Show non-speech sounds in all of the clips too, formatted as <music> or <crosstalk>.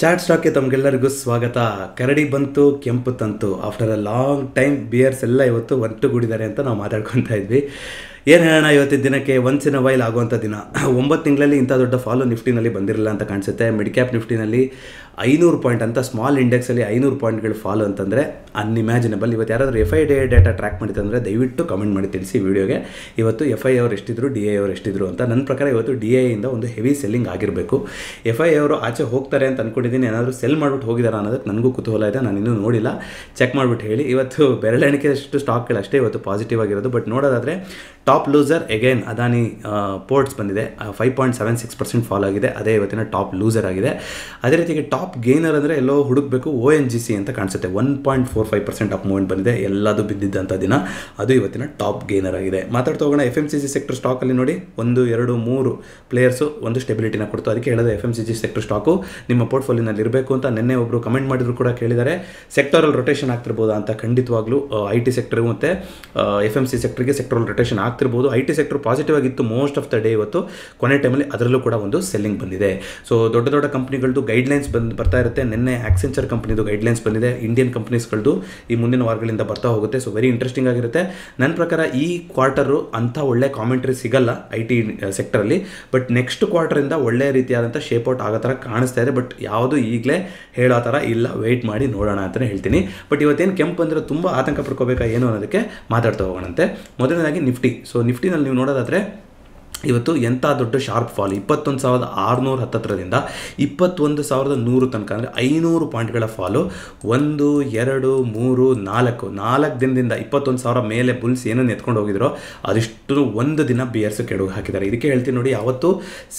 chat ಸ್ಟಾಕ್ಗೆ ತಮಗೆಲ್ಲರಿಗೂ ಸ್ವಾಗತ ಕರಡಿ ಬಂತು ಕೆಂಪು ತಂತು after a long time bears ಎಲ್ಲ ಇವತ್ತು ಒಟ್ಟುಗೂಡಿದ್ದಾರೆ ಅಂತ ನಾವು ಮಾತಾಡ್ಕೊತಾ ಇದ್ವಿ ಏನು ಹೇಳೋಣ ಇವತ್ತಿನ ದಿನಕ್ಕೆ ಒನ್ಸ್ ಇನ್ ವೈಲ್ ಆಗುವಂಥ ದಿನ ಒಂಬತ್ತು ತಿಂಗಳಲ್ಲಿ ಇಂಥ ದೊಡ್ಡ ಫಾಲೋ ನಿಫ್ಟಿನಲ್ಲಿ ಬಂದಿರಲಿಲ್ಲ ಅಂತ ಕಾಣಿಸುತ್ತೆ ಮಿಡ್ ಕ್ಯಾಪ್ ನಿಫ್ಟಿನಲ್ಲಿ ಐನೂರು ಪಾಯಿಂಟ್ ಅಂತ ಸ್ಮಾಲ್ ಇಂಡೆಕ್ಸಲ್ಲಿ ಐನೂರು ಪಾಯಿಂಟ್ಗಳು ಫಾಲು ಅಂತಂದರೆ ಅನ್ಇಮ್ಯಾಜಿನಬಲ್ ಇವತ್ತು ಯಾರಾದರೂ F I D data track ಮಾಡಿತ್ತು ದಯವಿಟ್ಟು ಕಮೆಂಟ್ ಮಾಡಿ ತಿಳಿಸಿ ವಿಡಿಯೋಗೆ ಇವತ್ತು ಎಫ್ ಐ ಅವ್ರು ಎಷ್ಟಿದ್ರು ಡಿ ಐ ಅವ್ರು ಎಷ್ಟಿದ್ರು ಅಂತ ನನ್ನ ಪ್ರಕಾರ ಇವತ್ತು ಡಿ ಇಂದ ಒಂದು ಹೆವಿ ಸೆಲ್ಲಿಂಗ್ ಆಗಿರಬೇಕು ಎಫ್ ಐ ಅವರು ಆಚೆ ಹೋಗ್ತಾರೆ ಅಂತ ಅಂದ್ಕೊಂಡಿದ್ದೀನಿ ಏನಾದರೂ ಸೆಲ್ ಮಾಡಿಬಿಟ್ಟು ಹೋಗಿದ್ದಾರೆ ಅನ್ನೋದಕ್ಕೆ ನನಗೂ ಕುತೂಹಲ ಇದೆ ನಾನು ಇನ್ನೂ ನೋಡಿಲ್ಲ ಚೆಕ್ ಮಾಡಿಬಿಟ್ಟು ಹೇಳಿ ಇವತ್ತು ಬೆರಳೆಣಿಕೆ ಅಷ್ಟು ಸ್ಟಾಕ್ಗಳು ಅಷ್ಟೇ ಇವತ್ತು ಪಾಸಿಟಿವ್ ಆಗಿರೋದು ಬಟ್ ನೋಡೋದಾದರೆ top loser again Adani ports ಬಂದಿದೆ five point seven six percent fall ಆಗಿದೆ ಅದೇ ಇವತ್ತಿನ ಟಾಪ್ ಲೂಸರ್ ಆಗಿದೆ ಅದೇ ರೀತಿಗೆ ಟಾಪ್ ಗೇನರ್ ಅಂದರೆ ಎಲ್ಲೋ ಹುಡುಕಬೇಕು ಓ ಎನ್ ಜಿ ಸಿ ಅಂತ ಕಾಣಿಸುತ್ತೆ one point four five percent up movement ಬಂದಿದೆ ಎಲ್ಲದು ಬಿದ್ದಿದ್ದಂಥ ದಿನ ಅದು ಇವತ್ತಿನ ಟಾಪ್ ಗೇನರ್ ಆಗಿದೆ ಮಾತಾಡ್ತಾ ಹೋಗೋಣ F M C G sector ಸ್ಟಾಕಲ್ಲಿ ನೋಡಿ ಒಂದು ಎರಡು ಮೂರು ಪ್ಲೇಯರ್ಸು ಒಂದು ಸ್ಟೆಬಿಲಿಟಿನ ಕೊಡ್ತು ಅದಕ್ಕೆ ಹೇಳೋದು F M C G sector stock ನಿಮ್ಮ ಪೋರ್ಟ್ಫೋಲಿಯೋನಲ್ಲಿ ಇರಬೇಕು ಅಂತ ನಿನ್ನೆ ಒಬ್ಬರು ಕಮೆಂಟ್ ಮಾಡಿದ್ರು ಕೂಡ ಕೇಳಿದ್ದಾರೆ ಸೆಕ್ಟರಲ್ ರೊಟೇಷನ್ ಆಗ್ತಿರ್ಬೋದು ಅಂತ ಖಂಡಿತವಾಗ್ಲೂ ಐ ಟಿ ಸೆಕ್ಟರ್ಗೂ ಮತ್ತು ಎಫ್ ಎಮ್ ಸಿ ಸೆಕ್ಟರ್ಗೆ ಸೆಕ್ಟರಲ್ ರೊಟೇಷನ್ ಆಗ್ತಾ ಆಗ್ತಿರ್ಬೋದು ಐ ಟಿ ಸೆಕ್ಟರ್ ಪಾಸಿಟಿವ್ ಆಗಿತ್ತು ಮೋಸ್ಟ್ ಆಫ್ ದ ಡೇ ಇವತ್ತು ಕೊನೆ ಟೈಮಲ್ಲಿ ಅದರಲ್ಲೂ ಕೂಡ ಒಂದು ಸೆಲ್ಲಿಂಗ್ ಬಂದಿದೆ ಸೊ ದೊಡ್ಡ ದೊಡ್ಡ ಕಂಪ್ನಿಗಳದ್ದು ಗೈಡ್ಲೈನ್ಸ್ ಬಂದು ಬರ್ತಾ ಇರುತ್ತೆ ನಿನ್ನೆ ಆಕ್ಸೆಂಚರ್ ಕಂಪ್ನಿದು ಗೈಡ್ಲೈನ್ಸ್ ಬಂದಿದೆ ಇಂಡಿಯನ್ ಕಂಪ್ನೀಸ್ಗಳದ್ದು ಈ ಮುಂದಿನ ವಾರಗಳಿಂದ ಬರ್ತಾ ಹೋಗುತ್ತೆ ಸೊ ವೆರಿ ಇಂಟ್ರೆಸ್ಟಿಂಗ್ ಆಗಿರುತ್ತೆ ನನ್ನ ಪ್ರಕಾರ ಈ ಕ್ವಾರ್ಟರು ಅಂಥ ಒಳ್ಳೆ ಕಾಮೆಂಟ್ರಿ ಸಿಗಲ್ಲ ಐ ಟಿ ಸೆಕ್ಟರಲ್ಲಿ ಬಟ್ ನೆಕ್ಸ್ಟ್ ಕ್ವಾರ್ಟರಿಂದ ಒಳ್ಳೆ ರೀತಿಯಾದಂಥ ಔಟ್ ಆಗೋ ಥರ ಕಾಣಿಸ್ತಾ ಇದೆ ಬಟ್ ಯಾವುದು ಈಗಲೇ ಹೇಳೋ ಥರ ಇಲ್ಲ ವೆಯ್ಟ್ ಮಾಡಿ ನೋಡೋಣ ಅಂತಲೇ ಹೇಳ್ತೀನಿ ಬಟ್ ಇವತ್ತೇನು ಕೆಂಪು ಅಂದರೆ ತುಂಬ ಆತಂಕ ಪಡ್ಕೋಬೇಕಾ ಏನು ಅನ್ನೋದಕ್ಕೆ ಮಾತಾಡ್ತಾ ಹೋಗೋಣಂತೆ ಮೊದಲನೇದಾಗಿ ನಿಫ್ಟಿ ಸೊ ನಿಫ್ಟಿನಲ್ಲಿ ನೀವು ನೋಡೋದಾದರೆ ಇವತ್ತು ಎಂಥ ದೊಡ್ಡ ಶಾರ್ಪ್ ಫಾಲ್ ಇಪ್ಪತ್ತೊಂದು ಸಾವಿರದ ಆರುನೂರ ಹತ್ತತ್ರದಿಂದ ಇಪ್ಪತ್ತೊಂದು ಸಾವಿರದ ನೂರು ತನಕ ಅಂದರೆ ಐನೂರು ಪಾಯಿಂಟ್ಗಳ ಫಾಲು ಒಂದು ಎರಡು ಮೂರು ನಾಲ್ಕು ನಾಲ್ಕು ದಿನದಿಂದ ಇಪ್ಪತ್ತೊಂದು ಸಾವಿರ ಮೇಲೆ ಬುಲ್ಸ್ ಏನನ್ನು ಎತ್ಕೊಂಡು ಹೋಗಿದ್ರು ಅದಿಷ್ಟು ಒಂದು ದಿನ ಎರ್ಸು ಕೆಡವು ಹಾಕಿದ್ದಾರೆ ಇದಕ್ಕೆ ಹೇಳ್ತೀನಿ ನೋಡಿ ಯಾವತ್ತು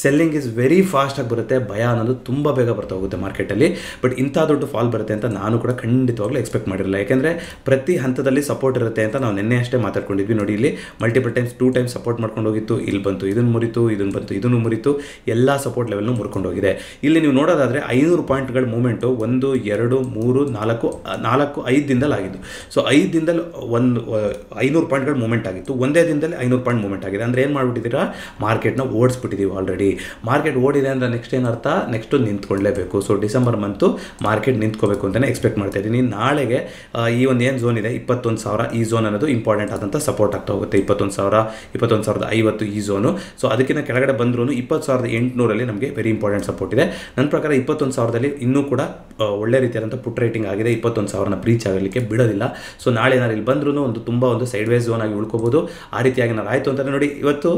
ಸೆಲ್ಲಿಂಗ್ ಇಸ್ ವೆರಿ ಫಾಸ್ಟಾಗಿ ಬರುತ್ತೆ ಭಯ ಅನ್ನೋದು ತುಂಬ ಬೇಗ ಬರ್ತಾ ಹೋಗುತ್ತೆ ಮಾರ್ಕೆಟಲ್ಲಿ ಬಟ್ ಇಂಥ ದೊಡ್ಡ ಫಾಲ್ ಬರುತ್ತೆ ಅಂತ ನಾನು ಕೂಡ ಖಂಡಿತವಾಗ್ಲೂ ಎಕ್ಸ್ಪೆಕ್ಟ್ ಮಾಡಿರಲಿಲ್ಲ ಯಾಕೆಂದರೆ ಪ್ರತಿ ಹಂತದಲ್ಲಿ ಸಪೋರ್ಟ್ ಇರುತ್ತೆ ಅಂತ ನಾವು ನಿನ್ನೆ ಅಷ್ಟೇ ಮಾತಾಡ್ಕೊಂಡಿದ್ವಿ ನೋಡಿ ಇಲ್ಲಿ multiple times two times support ಮಾಡ್ಕೊಂಡು ಹೋಗಿತ್ತು ಇಲ್ಲಿ ಬಂತು ಇದನ್ನು ಮುರಿತು ಇದನ್ನು ಬಂತು ಇದನ್ನು ಮುರಿತು ಎಲ್ಲ ಸಪೋರ್ಟ್ ಮುರ್ಕೊಂಡು ಹೋಗಿದೆ ಇಲ್ಲಿ ನೀವು ನೋಡೋದಾದರೆ ಐನೂರು ಪಾಯಿಂಟ್ಗಳ ಮೂಮೆಂಟು ಒಂದು ಎರಡು ಮೂರು ನಾಲ್ಕು ನಾಲ್ಕು ಐದು ದಿನದಲ್ಲಿ ಆಗಿದ್ದು ಸೊ ಐದು ದಿನದಲ್ಲಿ ಒಂದು ಐನೂರು ಪಾಯಿಂಟ್ಗಳ ಮೂಮೆಂಟ್ ಆಗಿತ್ತು ಒಂದೇ ದಿನದಲ್ಲಿ ಐನೂರು ಪಾಯಿಂಟ್ ಮೂಮೆಂಟ್ ಆಗಿದೆ ಅಂದರೆ ಏನು ಮಾಡಿಬಿಟ್ಟಿದ್ದೀರಾ ಮಾರ್ಕೆಟ್ನ ಓಡಿಸ್ಬಿಟ್ಟಿದ್ದೀವಿ ಆಲ್ರೆಡಿ ಮಾರ್ಕೆಟ್ ಓಡಿದೆ ಅಂದರೆ ನೆಕ್ಸ್ಟ್ ಏನರ್ಥ ನೆಕ್ಸ್ಟು ನಿಂತ್ಕೊಳ್ಳೇಬೇಕು ಸೊ ಡಿಸೆಂಬರ್ ಮಂತು ಮಾರ್ಕೆಟ್ ನಿಂತ್ಕೋಬೇಕು ಅಂತಲೇ ಎಕ್ಸ್ಪೆಕ್ಟ್ ಮಾಡ್ತಾ ಇದ್ದೀನಿ ನಾಳೆಗೆ ಈ ಒಂದು ಏನು ಝೋನ್ ಇದೆ ಇಪ್ಪತ್ತೊಂದು ಸಾವಿರ ಈ ಝೋನ್ ಅನ್ನೋದು ಇಂಪಾರ್ಟೆಂಟ್ ಆದಂಥ ಸಪೋರ್ಟ್ ಆಗ್ತಾ ಹೋಗುತ್ತೆ ಇಪ್ಪತ್ತೊಂದು ಸಾವಿರ ಇಪ್ಪತ್ತೊಂದು ಸಾವಿರದ ಐವತ್ತು ಈ ಝೋನು ಸೊ ಅದಕ್ಕಿಂತ ಕೆಳಗಡೆ ಬಂದ್ರೂ ಇಪ್ಪತ್ತು ಸಾವಿರದ ಎಂಟುನೂರಲ್ಲಿ ನಮಗೆ ವೆರಿ ಇಂಪಾರ್ಟೆಂಟ್ ಸಪೋರ್ಟ್ ಇದೆ ನನ್ನ ಪ್ರಕಾರ ಇಪ್ಪತ್ತೊಂದು ಸಾವಿರದಲ್ಲಿ ಇನ್ನೂ ಕೂಡ ಒಳ್ಳೆ ರೀತಿಯಾದಂಥ ಪುಟ್ ರೇಟಿಂಗ್ ಆಗಿದೆ ಇಪ್ಪತ್ತೊಂದು ಸಾವಿರನ ಬ್ರೀಚ್ ಆಗಲಿಕ್ಕೆ ಬಿಡೋದಿಲ್ಲ ಸೊ ನಾಳೆ ನಾನು ಇಲ್ಲಿ ಬಂದ್ರೂ ಒಂದು ತುಂಬ ಒಂದು ಸೈಡ್ ವೇಸ್ ಝೋನ್ ಆಗಿ ಉಳ್ಕೋಬೋದು ಆ ರೀತಿಯಾಗಿ ನಾನು ಆಯಿತು ಅಂತ ನೋಡಿ ಇವತ್ತು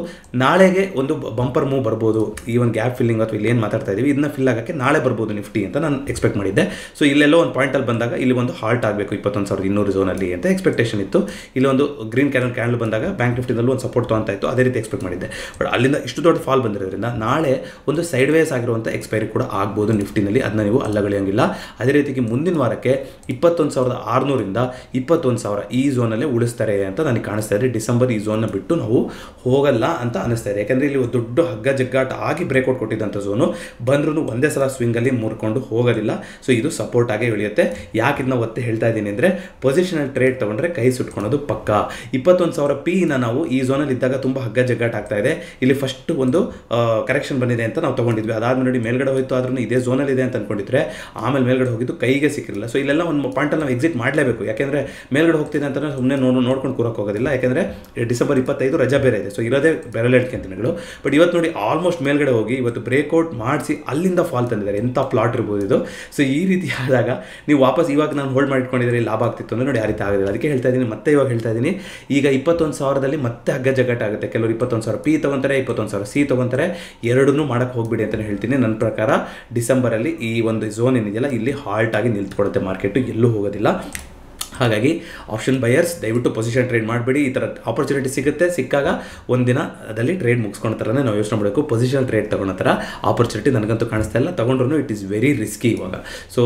ನಾಳೆಗೆ ಒಂದು ಬಂಪರ್ ಮೂವ್ ಬರ್ಬೋದು ಈ ಒಂದು ಗ್ಯಾಪ್ ಫಿಲ್ಲಿಂಗ್ ಅಥವಾ ಇಲ್ಲಿ ಏನು ಮಾತಾಡ್ತಾ ಇದ್ದೀವಿ ಇದನ್ನ ಫಿಲ್ ಆಗೋಕ್ಕೆ ನಾಳೆ ಬರ್ಬೋದು ನಿಫ್ಟಿ ಅಂತ ನಾನು ಎಕ್ಸ್ಪೆಕ್ಟ್ ಮಾಡಿದ್ದೆ ಸೊ ಇಲ್ಲೆಲ್ಲೋ ಒಂದು ಪಾಯಿಂಟಲ್ಲಿ ಬಂದಾಗ ಇಲ್ಲಿ ಒಂದು ಹಾಲ್ಟ್ ಆಗಬೇಕು ಇಪ್ಪತ್ತೊಂದು ಸಾವಿರದ ಇನ್ನೂರು ಝೋನಲ್ಲಿ ಅಂತ ಎಕ್ಸ್ಪೆಕ್ಟೇಷನ್ ಇತ್ತು ಇಲ್ಲಿ ಒಂದು ಗ್ರೀನ್ ಕ್ಯಾನಲ್ ಕ್ಯಾಂಡಲ್ ಬಂದಾಗ ಬ್ಯಾಂಕ್ ನಿಫ್ಟಿನಲ್ಲೂ ಒಂದು ಸಪೋರ್ಟ್ ತೊಗೊಂತಾಯಿತ್ತು ಅದೇ ರೀತಿ ಎಕ್ಸ್ಪೆಕ್ಟ್ ಮಾಡಿದ್ದೆ ಬಟ್ ಅಲ್ಲಿಂದ ಇಷ್ಟು ದೊಡ್ಡ ಫಾಲ್ ಬಂದಿರೋದ್ರಿಂದ ನಾಳೆ ಒಂದು ಸೈಡ್ ವೇಸ್ ಆಗಿರುವಂಥ ಎಕ್ಸ್ಪೈರಿ ಕೂಡ ಆಗ್ಬೋದು ನಿಫ್ಟಿನಲ್ಲಿ ಅದನ್ನ ನೀವು ಅಲ್ಲಗಳೆಯಂಗಿಲ್ಲ ಅದೇ ರೀತಿಗೆ ಮುಂದಿನ ವಾರಕ್ಕೆ ಇಪ್ಪತ್ತೊಂದು ಸಾವಿರದ ಆರುನೂರಿಂದ ಇಪ್ಪತ್ತೊಂದು ಸಾವಿರ ಈ ಝೋನಲ್ಲೇ ಉಳಿಸ್ತಾರೆ ಅಂತ ನನಗೆ ಕಾಣಿಸ್ತಾ ಇದೆ ಡಿಸೆಂಬರ್ ಈ ಝೋನ್ನ ಬಿಟ್ಟು ನಾವು ಹೋಗಲ್ಲ ಅಂತ ಅನಿಸ್ತಾ ಇದೆ ಯಾಕಂದರೆ ಇಲ್ಲಿ ಒಂದು ದೊಡ್ಡ ಹಗ್ಗ ಜಗ್ಗಾಟ ಆಗಿ ಬ್ರೇಕ್ಔಟ್ ಕೊಟ್ಟಿದ್ದಂಥ ಝೋನು ಬಂದ್ರೂ ಒಂದೇ ಸಲ ಸ್ವಿಂಗಲ್ಲಿ ಮುರ್ಕೊಂಡು ಹೋಗೋದಿಲ್ಲ ಸೊ ಇದು ಸಪೋರ್ಟ್ ಆಗೇ ಉಳಿಯುತ್ತೆ ಯಾಕಿದನ್ನ ಒತ್ತೆ ಹೇಳ್ತಾ ಇದ್ದೀನಿ ಅಂದರೆ ಪೊಸಿಷನಲ್ ಟ್ರೇಡ್ ತೊಗೊಂಡ್ರೆ ಕೈ ಸುಟ್ಕೊಳೋದು ಪಕ್ಕ ಇಪ್ಪತ್ತೊಂದು ಸಾವಿರ ಇನ್ನ ನಾವು ಈ ಝೋನಲ್ಲಿ ಇದ್ದಾಗ ತುಂಬ ಹಗ್ಗ ಜಗ್ಗಾಟ ಆಗ್ತಾ ಇದೆ ಇಲ್ಲಿ ಫಸ್ಟ್ ಒಂದು ಕರೆಕ್ಷನ್ ಬಂದಿದೆ ಅಂತ ನಾವು ತೊಗೊಂಡಿದ್ವಿ ಅದಾದ್ಮೇಲೆ ನೋಡಿ ಮೇಲ್ಗಡೆ ಹೋಯಿತು ಆದ್ರೂ ಇದೇ ಝೋನಲ್ಲಿ ಇದೆ ಅಂತ ಅನ್ಕೊಂಡಿದ್ರೆ ಆಮೇಲೆ ಮೇಲ್ಗಡೆ ಹೋಗಿದ್ದು ಕೈಗೆ ಸಿಕ್ಕಿರಲಿಲ್ಲ ಸೊ ಇಲ್ಲೆಲ್ಲ ಒಂದು ಪಾಯಿಂಟಲ್ಲಿ ನಾವು ಎಕ್ಸಿಟ್ ಮಾಡಲೇಬೇಕು ಯಾಕೆಂದರೆ ಮೇಲ್ಗಡೆ ಹೋಗ್ತಿದೆ ಅಂತ ಸುಮ್ಮನೆ ನೋಡು ನೋಡ್ಕೊಂಡು ಹೋಗೋದಿಲ್ಲ ಯಾಕೆಂದರೆ ಡಿಸೆಂಬರ್ ಇಪ್ಪತ್ತೈದು ರಜಾ ಬೇರೆ ಇದೆ ಸೊ ಇರೋದೇ ಬೆರಳೆಡ್ಕೆ ದಿನಗಳು ಬಟ್ ಇವತ್ತು ನೋಡಿ ಆಲ್ಮೋಸ್ಟ್ ಮೇಲ್ಗಡೆ ಹೋಗಿ ಇವತ್ತು ಬ್ರೇಕ್ಔಟ್ ಮಾಡಿಸಿ ಅಲ್ಲಿಂದ ಫಾಲ್ ತಂದಿದ್ದಾರೆ ಎಂಥ ಪ್ಲಾಟ್ ಇರ್ಬೋದು ಇದು ಸೊ ಈ ರೀತಿ ಆದಾಗ ನೀವು ವಾಪಸ್ ಇವಾಗ ನಾನು ಹೋಲ್ಡ್ ಮಾಡಿಟ್ಕೊಂಡಿದ್ರೆ ಲಾಭ ಆಗ್ತಿತ್ತು ಅಂದರೆ ನೋಡಿ ಆ ರೀತಿ ಆಗೋದಿಲ್ಲ ಅದಕ್ಕೆ ಹೇಳ್ತಾ ಇದ್ದೀನಿ ಮತ್ತೆ ಇವಾಗ ಹೇಳ್ತಾ ಇದ್ದೀನಿ ಈಗ ಇಪ್ಪತ್ತೊಂದು ಸಾವಿರದಲ್ಲಿ ಮತ್ತೆ ಹಗ್ಗ ಆಗುತ್ತೆ ಕೆಲವರು ಇಪ್ಪತ್ತೊಂದು ಸಾವಿರ ಪಿ ತೊಗೊತಾರೆ ಇಪ್ಪತ್ತೊಂದು ಸಾವಿರ ಸಿ ತಗೊತಾರೆ ಎರಡನ್ನೂ ಮಾಡೋಕ್ಕೆ ಹೋಗ್ಬಿಡಿ ಅಂತಲೇ ಹೇಳ್ತೀನಿ ನನ್ನ ಪ್ರಕಾರ ಡಿಸೆಂಬರಲ್ಲಿ ಈ ಒಂದು ಝೋನ್ ಏನಿದೆಯಲ್ಲ ಇಲ್ಲಿ ಹಾಲ್ಟ್ ಆಗಿ ನಿಲ್ತ್ಕೊಡುತ್ತೆ ಮಾರ್ಕೆಟು ಎಲ್ಲೂ ಹೋಗೋದಿಲ್ಲ ಹಾಗಾಗಿ ಆಪ್ಷನ್ ಬಯರ್ಸ್ ದಯವಿಟ್ಟು ಪೊಸಿಷನ್ ಟ್ರೇಡ್ ಮಾಡಬೇಡಿ ಈ ಥರ ಆಪರ್ಚುನಿಟಿ ಸಿಗುತ್ತೆ ಸಿಕ್ಕಾಗ ಒಂದಿನ ಅದರಲ್ಲಿ ಟ್ರೇಡ್ ಮುಗಿಸ್ಕೊಂಡ ಥರನೇ ನಾವು ಯೋಚನೆ ಮಾಡಬೇಕು ಪೊಸಿಷನ್ ಟ್ರೇಡ್ ತಗೊಳ್ಳೋ ಥರ ಆಪರ್ಚುನಿಟಿ ನನಗಂತೂ ಕಾಣಿಸ್ತಾ ಇಲ್ಲ ತೊಗೊಂಡ್ರು ಇಟ್ ಈಸ್ ವೆರಿ ರಿಸ್ಕಿ ಇವಾಗ ಸೊ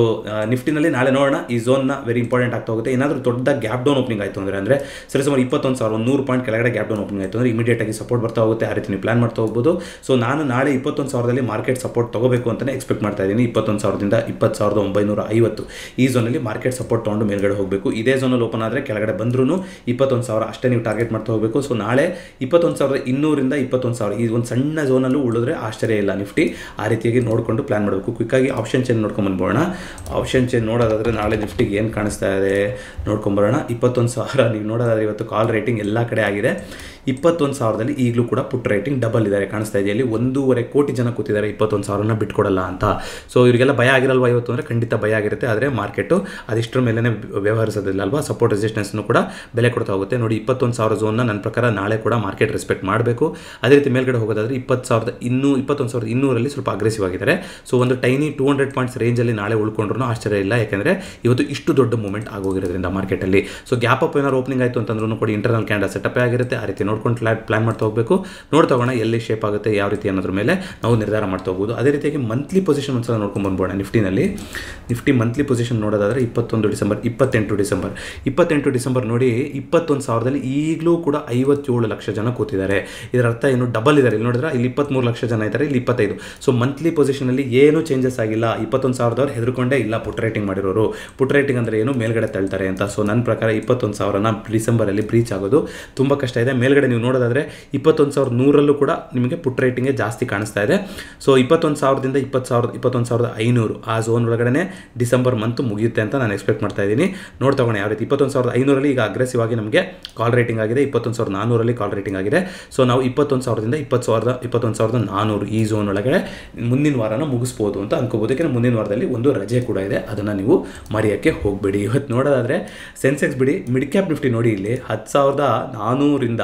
ನಿಫ್ಟಿನಲ್ಲಿ ನಾಳೆ ನೋಡೋಣ ಈ ಝೋನ್ನ ವೆರಿ ಇಂಪಾರ್ಟೆಂಟ್ ಆಗ್ತಾ ಹೋಗುತ್ತೆ ಏನಾದರೂ ದೊಡ್ಡ ಗ್ಯಾಪ್ ಡೌನ್ ಓಪನಿಂಗ್ ಆಯಿತು ಅಂದರೆ ಅಂದರೆ ಸರಿ ಸುಮಾರು ಇಪ್ಪತ್ತೊಂದು ಸಾವಿರ ಒಂದು ನೂರು ಪಾಯಿಂಟ್ ಕೆಳಗಡೆ ಗ್ಯಾಪ್ ಡೌನ್ ಓಪನಿಂಗ್ ಆಯಿತು ಅಂದರೆ ಇಮಿಡಿಯೇಟಾಗಿ ಸಪೋರ್ಟ್ ಬರ್ತಾ ಹೋಗುತ್ತೆ ಆ ರೀತಿ ನೀವು ಪ್ಲಾನ್ ಮಾಡ್ತಾ ಹೋಗ್ಬೋದು ಸೊ ನಾನು ನಾಳೆ ಇಪ್ಪತ್ತೊಂದು ಸಾವಿರದಲ್ಲಿ ಮಾರ್ಕೆಟ್ ಸಪೋರ್ಟ್ ತಗೋಬೇಕು ಅಂತಲೇ ಎಕ್ಸ್ಪೆಕ್ಟ್ ಮಾಡ್ತಾ ಇದ್ದೀನಿ ಇಪ್ಪತ್ತೊಂದು ಸಾವಿರದಿಂದ ಇಪ್ಪತ್ತು ಸಾವಿರದ ಒಂಬೈನೂರ ಐವತ್ತು ಈ ಝೋನಲ್ಲಿ ಮಾರ್ಕೆಟ್ ಸಪೋರ್ಟ್ ತೊಗೊಂಡು ಮೇಲ್ಗಡೆ ಹೋಗಬೇಕು ಈ ಇದೇ ಝೋನಲ್ಲಿ ಓಪನ್ ಆದರೆ ಕೆಳಗಡೆ ಬಂದ್ರೂ ಇಪ್ಪತ್ತೊಂದು ಸಾವಿರ ಅಷ್ಟೇ ನೀವು ಟಾರ್ಗೆಟ್ ಮಾಡ್ತಾ ಹೋಗಬೇಕು ಸೊ ನಾಳೆ ಇಪ್ಪತ್ತೊಂದು ಸಾವಿರದ ಇನ್ನೂರಿಂದ ಇಪ್ಪತ್ತೊಂದು ಸಾವಿರ ಈ ಒಂದು ಸಣ್ಣ ಝೋನಲ್ಲೂ ಉಳಿದ್ರೆ ಆಶ್ಚರ್ಯ ಇಲ್ಲ ನಿಫ್ಟಿ ಆ ರೀತಿಯಾಗಿ ನೋಡಿಕೊಂಡು ಪ್ಲ್ಯಾನ್ ಮಾಡಬೇಕು ಕ್ವಿಕ್ಕಾಗಿ ಆಪ್ಷನ್ ಚೇಂಜ್ ನೋಡ್ಕೊಂಡು ಬಂದ್ಬೋಣ ಆಪ್ಷನ್ ಚೇಂಜ್ ನೋಡೋದಾದರೆ ನಾಳೆ ನಿಫ್ಟಿಗೆ ಏನು ಕಾಣಿಸ್ತಾ ಇದೆ ನೋಡ್ಕೊಂಬರೋಣ ಇಪ್ಪತ್ತೊಂದು ಸಾವಿರ ನೀವು ನೋಡೋದಾದ್ರೆ ಇವತ್ತು ಕಾಲ್ ರೇಟಿಂಗ್ ಎಲ್ಲ ಕಡೆ ಆಗಿದೆ ಇಪ್ಪತ್ತೊಂದು ಸಾವಿರದಲ್ಲಿ ಈಗಲೂ ಕೂಡ ಪುಟ್ ರೇಟಿಂಗ್ ಡಬಲ್ ಇದ್ದಾರೆ ಕಾಣಿಸ್ತಾ ಇದೆ ಇಲ್ಲಿ ಒಂದೂವರೆ ಕೋಟಿ ಜನ ಕೂತಿದ್ದಾರೆ ಇಪ್ಪತ್ತೊಂದು ಸಾವಿರನ ಬಿಟ್ಕೊಡಲ್ಲ ಅಂತ ಸೊ ಇವರಿಗೆಲ್ಲ ಭಯ ಆಗಿರಲ್ವ ಇವತ್ತು ಅಂದರೆ ಖಂಡಿತ ಭಯ ಆಗಿರುತ್ತೆ ಆದರೆ ಮಾರ್ಕೆಟು ಅದಿಷ್ಟರ ಮೇಲೇ ವ್ಯವಹರಿಸೋದಿಲ್ಲ ಅಲ್ವಾ ಸಪೋರ್ಟ್ ರೆಸಿಸ್ಟೆನ್ಸ್ನು ಕೂಡ ಬೆಲೆ ಕೊಡ್ತಾ ಹೋಗುತ್ತೆ ನೋಡಿ ಇಪ್ಪತ್ತೊಂದು ಸಾವಿರ ಝೋನ್ನ ನನ್ನ ಪ್ರಕಾರ ನಾಳೆ ಕೂಡ ಮಾರ್ಕೆಟ್ ರೆಸ್ಪೆಕ್ಟ್ ಮಾಡಬೇಕು ಅದೇ ರೀತಿ ಮೇಲ್ಗಡೆ ಹೋಗೋದಾದ್ರೆ ಇಪ್ಪತ್ತು ಸಾವಿರದ ಇನ್ನೂ ಇಪ್ಪತ್ತೊಂದು ಸಾವಿರದ ಇನ್ನೂರಲ್ಲಿ ಸ್ವಲ್ಪ ಅಗ್ರೆಸಿವ್ ಆಗಿದ್ದಾರೆ ಸೊ ಒಂದು ಟೈನಿ ಟೂ ಹಂಡ್ರೆಡ್ ಪಾಯಿಂಟ್ಸ್ ರೇಂಜಲ್ಲಿ ನಾಳೆ ಉಳ್ಕೊಂಡ್ರೂ ಆಶ್ಚರ್ಯ ಇಲ್ಲ ಯಾಕೆಂದರೆ ಇವತ್ತು ಇಷ್ಟು ದೊಡ್ಡ ಮೂಮೆಂಟ್ ಆಗೋಗಿರೋದ್ರಿಂದ ಮಾರ್ಕೆಟಲ್ಲಿ ಸೊ ಗ್ಯಾಪ್ ಅಪ್ ಏನಾದ್ರು ಓಪನಿಂಗ್ ಆಯಿತು ಅಂತಂದ್ರೂ ಕೂಡ ಇಂಟರ್ನಲ್ ಕ್ಯಾಂಡಲ್ ಸೆಟಪ್ ಆಗಿರುತ್ತೆ ಆ ರೀತಿ ನೋಡ್ಕೊಂಡು ಫ್ಲಾಟ್ ಮಾಡ್ತಾ ಹೋಗಬೇಕು ನೋಡ್ತಾ ಹೋಗೋಣ ಎಲ್ಲಿ ಶೇಪ್ ಆಗುತ್ತೆ ಯಾವ ರೀತಿ ಅನ್ನೋದ್ರ ಮೇಲೆ ನಾವು ನಿರ್ಧಾರ ಮಾಡ್ತಾ ಹೋಗ್ಬೋದು ಅದೇ ರೀತಿಯಾಗಿ ಮಂತ್ಲಿ ಪೊಸಿಷನ್ ಒಂದ್ಸಲ ನೋಡ್ಕೊಂಡು ಬಂದ್ಬೋಣ ನಿಫ್ಟಿನಲ್ಲಿ ನಿಫ್ಟಿ ಮಂತ್ಲಿ ಪೊಸಿಷನ್ ನೋಡೋದಾದ್ರೆ ಇಪ್ಪತ್ತೊಂದು ಡಿಸೆಂಬರ್ ಇಪ್ಪತ್ತೆಂಟು ಡಿಸೆಂಬರ್ ಇಪ್ಪತ್ತೆಂಟು ಡಿಸೆಂಬರ್ ನೋಡಿ ಇಪ್ಪತ್ತೊಂದು ಸಾವಿರದಲ್ಲಿ ಈಗಲೂ ಕೂಡ ಐವತ್ತೇಳು ಲಕ್ಷ ಜನ ಕೂತಿದ್ದಾರೆ ಇದರ ಅರ್ಥ ಏನು ಡಬಲ್ ಇದ್ದಾರೆ ಇಲ್ಲಿ ನೋಡಿದ್ರೆ ಇಲ್ಲಿ ಇಪ್ಪತ್ತ್ಮೂರು ಲಕ್ಷ ಜನ ಇದ್ದಾರೆ ಇಲ್ಲಿ ಇಪ್ಪತ್ತೈದು ಸೊ ಮಂತ್ಲಿ ಅಲ್ಲಿ ಏನು ಚೇಂಜಸ್ ಆಗಿಲ್ಲ ಇಪ್ಪತ್ತೊಂದು ಸಾವಿರದವ್ರು ಹೆದರ್ಕೊಂಡೇ ಇಲ್ಲ ಪುಟ್ ರೇಟಿಂಗ್ ಮಾಡಿರೋರು ಪುಟ್ ರೇಟಿಂಗ್ ಅಂದ್ರೆ ಏನು ಮೇಲ್ಗಡೆ ತಳ್ತಾರೆ ಅಂತ ಸೊ ನನ್ನ ಪ್ರಕಾರ ಇಪ್ಪತ್ತೊಂದು ಸಾವಿರನ ಅಲ್ಲಿ ಬ್ರೀಚ್ ಆಗೋದು ತುಂಬಾ ಕಷ್ಟ ಇದೆ ಮೇಲ್ಗಡೆ ನೀವು ನೋಡೋದಾದರೆ ಇಪ್ಪತ್ತೊಂದು ಸಾವಿರದ ನೂರಲ್ಲೂ ಕೂಡ ನಿಮಗೆ ಪುಟ್ ರೇಟಿಂಗೆ ಜಾಸ್ತಿ ಕಾಣಿಸ್ತಾ ಇದೆ ಸೊ ಇಪ್ಪತ್ತೊಂದು ಸಾವಿರದಿಂದ ಇಪ್ಪತ್ತು ಸಾವಿರದ ಇಪ್ಪತ್ತೊಂದು ಸಾವಿರದ ಐನೂರು ಆ ಝೋನ್ ಒಳಗಡೆ ಡಿಸೆಂಬರ್ ಮಂತ್ ಮುಗಿಯುತ್ತೆ ಅಂತ ನಾನು ಎಕ್ಸ್ಪೆಕ್ಟ್ ಮಾಡ್ತಾ ಇದ್ದೀನಿ ನೋಡ್ತಾ ಯಾವ ರೀತಿ ಇಪ್ಪತ್ತೊಂದು ಸಾವಿರದ ಐನೂರಲ್ಲಿ ಈಗ ಅಗ್ರೆಸಿವ್ ಆಗಿ ನಮಗೆ ಕಾಲ್ ರೇಟಿಂಗ್ ಆಗಿದೆ ಇಪ್ಪತ್ತೊಂದು ಸಾವಿರದ ನಾನೂರಲ್ಲಿ ಕಾಲ್ ರೇಟಿಂಗ್ ಆಗಿದೆ ಸೊ ನಾವು ಇಪ್ಪತ್ತೊಂದು ಸಾವಿರದಿಂದ ಇಪ್ಪತ್ತು ಸಾವಿರದ ಇಪ್ಪತ್ತೊಂದು ಸಾವಿರದ ನಾನೂರು ಈ ಝೋನ್ ಒಳಗಡೆ ಮುಂದಿನ ವಾರನ ಮುಗಿಸ್ಬೋದು ಅಂತ ಅನ್ಕೋಬೋದು ಯಾಕೆಂದರೆ ಮುಂದಿನ ವಾರದಲ್ಲಿ ಒಂದು ರಜೆ ಕೂಡ ಇದೆ ಅದನ್ನು ನೀವು ಮರೆಯೋಕ್ಕೆ ಹೋಗಬೇಡಿ ಇವತ್ತು ನೋಡೋದಾದರೆ ಸೆನ್ಸೆಕ್ಸ್ ಬಿಡಿ ಮಿಡ್ ಕ್ಯಾಪ್ ನಿಫ್ಟಿ ನೋಡಿ ಇಲ್ಲಿ ಹತ್ತು ಸಾವಿರದ ನಾನೂರಿಂದ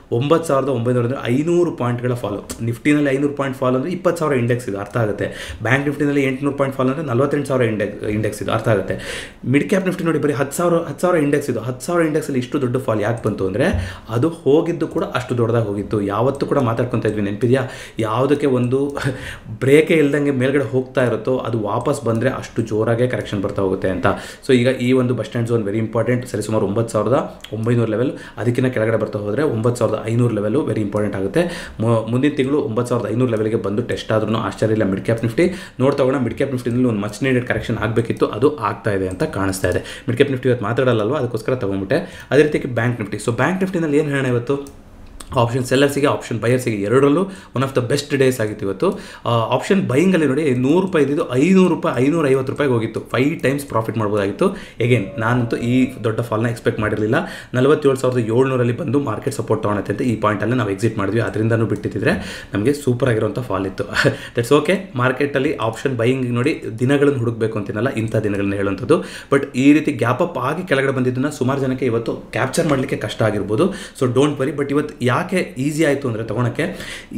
ಒಂಬತ್ತು ಸಾವಿರದ ಒಂಬೈನೂರ ಅಂದರೆ ಐನೂರು ಪಾಯಿಂಟ್ಗಳ ಫಾಲೋ ನಿಫ್ಟಿನಲ್ಲಿ ಐನೂರು ಪಾಯಿಂಟ್ ಫಾಲ್ ಅಂದರೆ ಇಪ್ಪತ್ತು ಸಾವಿರ ಇಂಡೆಕ್ಸ್ ಇದು ಅರ್ಥ ಆಗುತ್ತೆ ಬ್ಯಾಂಕ್ ನಿಫ್ಟಿನಲ್ಲಿ ಎಂಟುನೂರು ಪಾಯಿಂಟ್ ಫಾಲ್ ಅಂದರೆ ನಲವತ್ತೆಂಟು ಸಾವಿರ ಇಂಡೆಕ್ ಇಂಡೆಕ್ಸ್ ಇದು ಅರ್ಥ ಆಗುತ್ತೆ ಮಿಡ್ ಕ್ಯಾಪ್ ನಿಫ್ಟಿ ನೋಡಿ ಬರೀ ಹತ್ತು ಸಾವಿರ ಹತ್ತು ಸಾವಿರ ಇಂಡೆಕ್ಸ್ ಇದು ಹತ್ತು ಸಾವಿರ ಇಂಡೆಕ್ಸಲ್ಲಿ ಇಷ್ಟು ದೊಡ್ಡ ಫಾಲ್ ಯಾಕೆ ಬಂತು ಅಂದರೆ ಅದು ಹೋಗಿದ್ದು ಕೂಡ ಅಷ್ಟು ದೊಡ್ಡದಾಗಿ ಹೋಗಿತ್ತು ಯಾವತ್ತೂ ಕೂಡ ಮಾತಾಡ್ಕೊತಾ ಇದ್ವಿ ನೆನಪಿದೆಯಾ ಯಾವುದಕ್ಕೆ ಒಂದು ಬ್ರೇಕೇ ಇಲ್ಲದಂಗೆ ಮೇಲ್ಗಡೆ ಹೋಗ್ತಾ ಇರುತ್ತೋ ಅದು ವಾಪಸ್ ಬಂದರೆ ಅಷ್ಟು ಜೋರಾಗೆ ಕರೆಕ್ಷನ್ ಬರ್ತಾ ಹೋಗುತ್ತೆ ಅಂತ ಸೊ ಈಗ ಈ ಒಂದು bus stand zone very important ಸರಿ ಸುಮಾರು ಒಂಬತ್ತು ಸಾವಿರದ ಒಂಬೈನೂರು ಲೆವೆಲ್ ಅದಕ್ಕಿಂತ ಕೆಳಗಡೆ ಬರ್ತಾ ಹೋದರೆ ಒಂಬತ್ತು ಸಾವಿರದ ಐನೂರು ಲೆವೆಲು ವೆರಿ ಇಂಪಾರ್ಟೆಂಟ್ ಆಗುತ್ತೆ ಮುಂದಿನ ತಿಂಗಳು ಒಂಬತ್ತು ಸಾವಿರದ ಐನೂರು ಲೆವೆಲ್ಗೆ ಬಂದು ಟೆಸ್ಟ್ ಆದ್ರೂ ಆಶ್ಚರ್ಯ ಇಲ್ಲ ಮಿಡ್ ಕ್ಯಾಪ್ ನಿಫ್ಟಿ ನೋಡ್ತಾ ಮಿಡ್ ಕ್ಯಾಪ್ ನಿಫ್ಟಿನಲ್ಲಿ ಒಂದು ಮಚ್ ನೀಡೆಡ್ ಕರೆಕ್ಷನ್ ಆಗಬೇಕಿತ್ತು ಅದು ಆಗ್ತಾ ಇದೆ ಅಂತ ಕಾಣಿಸ್ತಾ ಇದೆ ಮಿಡ್ ಕ್ಯಾಪ್ ನಿಫ್ಟಿ ಇವತ್ತು ಮಾತಾಡಲ್ಲ ಅದಕ್ಕೋಸ್ಕರ ತಗೊಂಡ್ಬಿಟ್ಟೆ ಅದೇ ರೀತಿ ಬ್ಯಾಂಕ್ ನಿಫ್ಟಿ ಸೊ ಬ್ಯಾಂಕ್ ನಿಫ್ಟಿನಲ್ಲಿ ಏನು ಹೇಳೋಣ ಇವತ್ತು ಆಪ್ಷನ್ ಸೆಲ್ಲರ್ಸಿಗೆ ಆಪ್ಷನ್ ಬಯರ್ಸಿಗೆ ಎರಡರಲ್ಲೂ one of the best days ಆಗಿತ್ತು ಇವತ್ತು ಆಪ್ಷನ್ ಬೈಯಿಂಗಲ್ಲಿ ನೋಡಿ ನೂರು ರೂಪಾಯಿ ಇದ್ದಿದ್ದು ಐನೂರು ರೂಪಾಯಿ ಐನೂರ ಐವತ್ತು ರೂಪಾಯಿಗೆ ಹೋಗಿತ್ತು ಫೈವ್ ಟೈಮ್ಸ್ ಪ್ರಾಫಿಟ್ ಮಾಡ್ಬೋದಾಗಿತ್ತು ಎಗೇನ್ ನಾನಂತೂ ಈ ದೊಡ್ಡ ಫಾಲ್ನ ಎಕ್ಸ್ಪೆಕ್ಟ್ ಮಾಡಿರಲಿಲ್ಲ ನಲವತ್ತೇಳು ಸಾವಿರದ ಏಳ್ನೂರಲ್ಲಿ ಬಂದು ಮಾರ್ಕೆಟ್ ಸಪೋರ್ಟ್ ತೊಗೊಳತ್ತೆ ಅಂತ ಈ ಪಾಯಿಂಟಲ್ಲಿ ನಾವು ಎಕ್ಸಿಟ್ ಮಾಡಿದ್ವಿ ಅದರಿಂದನೂ ಬಿಟ್ಟಿದ್ದರೆ ನಮಗೆ ಸೂಪರ್ ಆಗಿರುವಂಥ ಫಾಲ್ ಇತ್ತು ದಟ್ಸ್ ಓಕೆ ಮಾರ್ಕೆಟಲ್ಲಿ ಆಪ್ಷನ್ ಬೈಯಿಂಗ್ ನೋಡಿ ದಿನಗಳನ್ನು ಹುಡುಕಬೇಕು ಅಂತಿನಲ್ಲ ಇಂಥ ದಿನಗಳನ್ನ ಹೇಳುವಂಥದ್ದು ಬಟ್ ಈ ರೀತಿ ಗ್ಯಾಪ್ ಅಪ್ ಆಗಿ ಕೆಳಗಡೆ ಬಂದಿದ್ದನ್ನು ಸುಮಾರು ಜನಕ್ಕೆ ಇವತ್ತು ಕ್ಯಾಪ್ಚರ್ ಮಾಡಲಿಕ್ಕೆ ಕಷ್ಟ ಆಗಿರ್ಬೋದು ಸೊ ಡೋಂಟ್ ವರಿ ಬಟ್ ಇವತ್ತು ಯಾವ ಯಾಕೆ ಈಸಿ ಆಯಿತು ಅಂದರೆ ತೊಗೊಳಕ್ಕೆ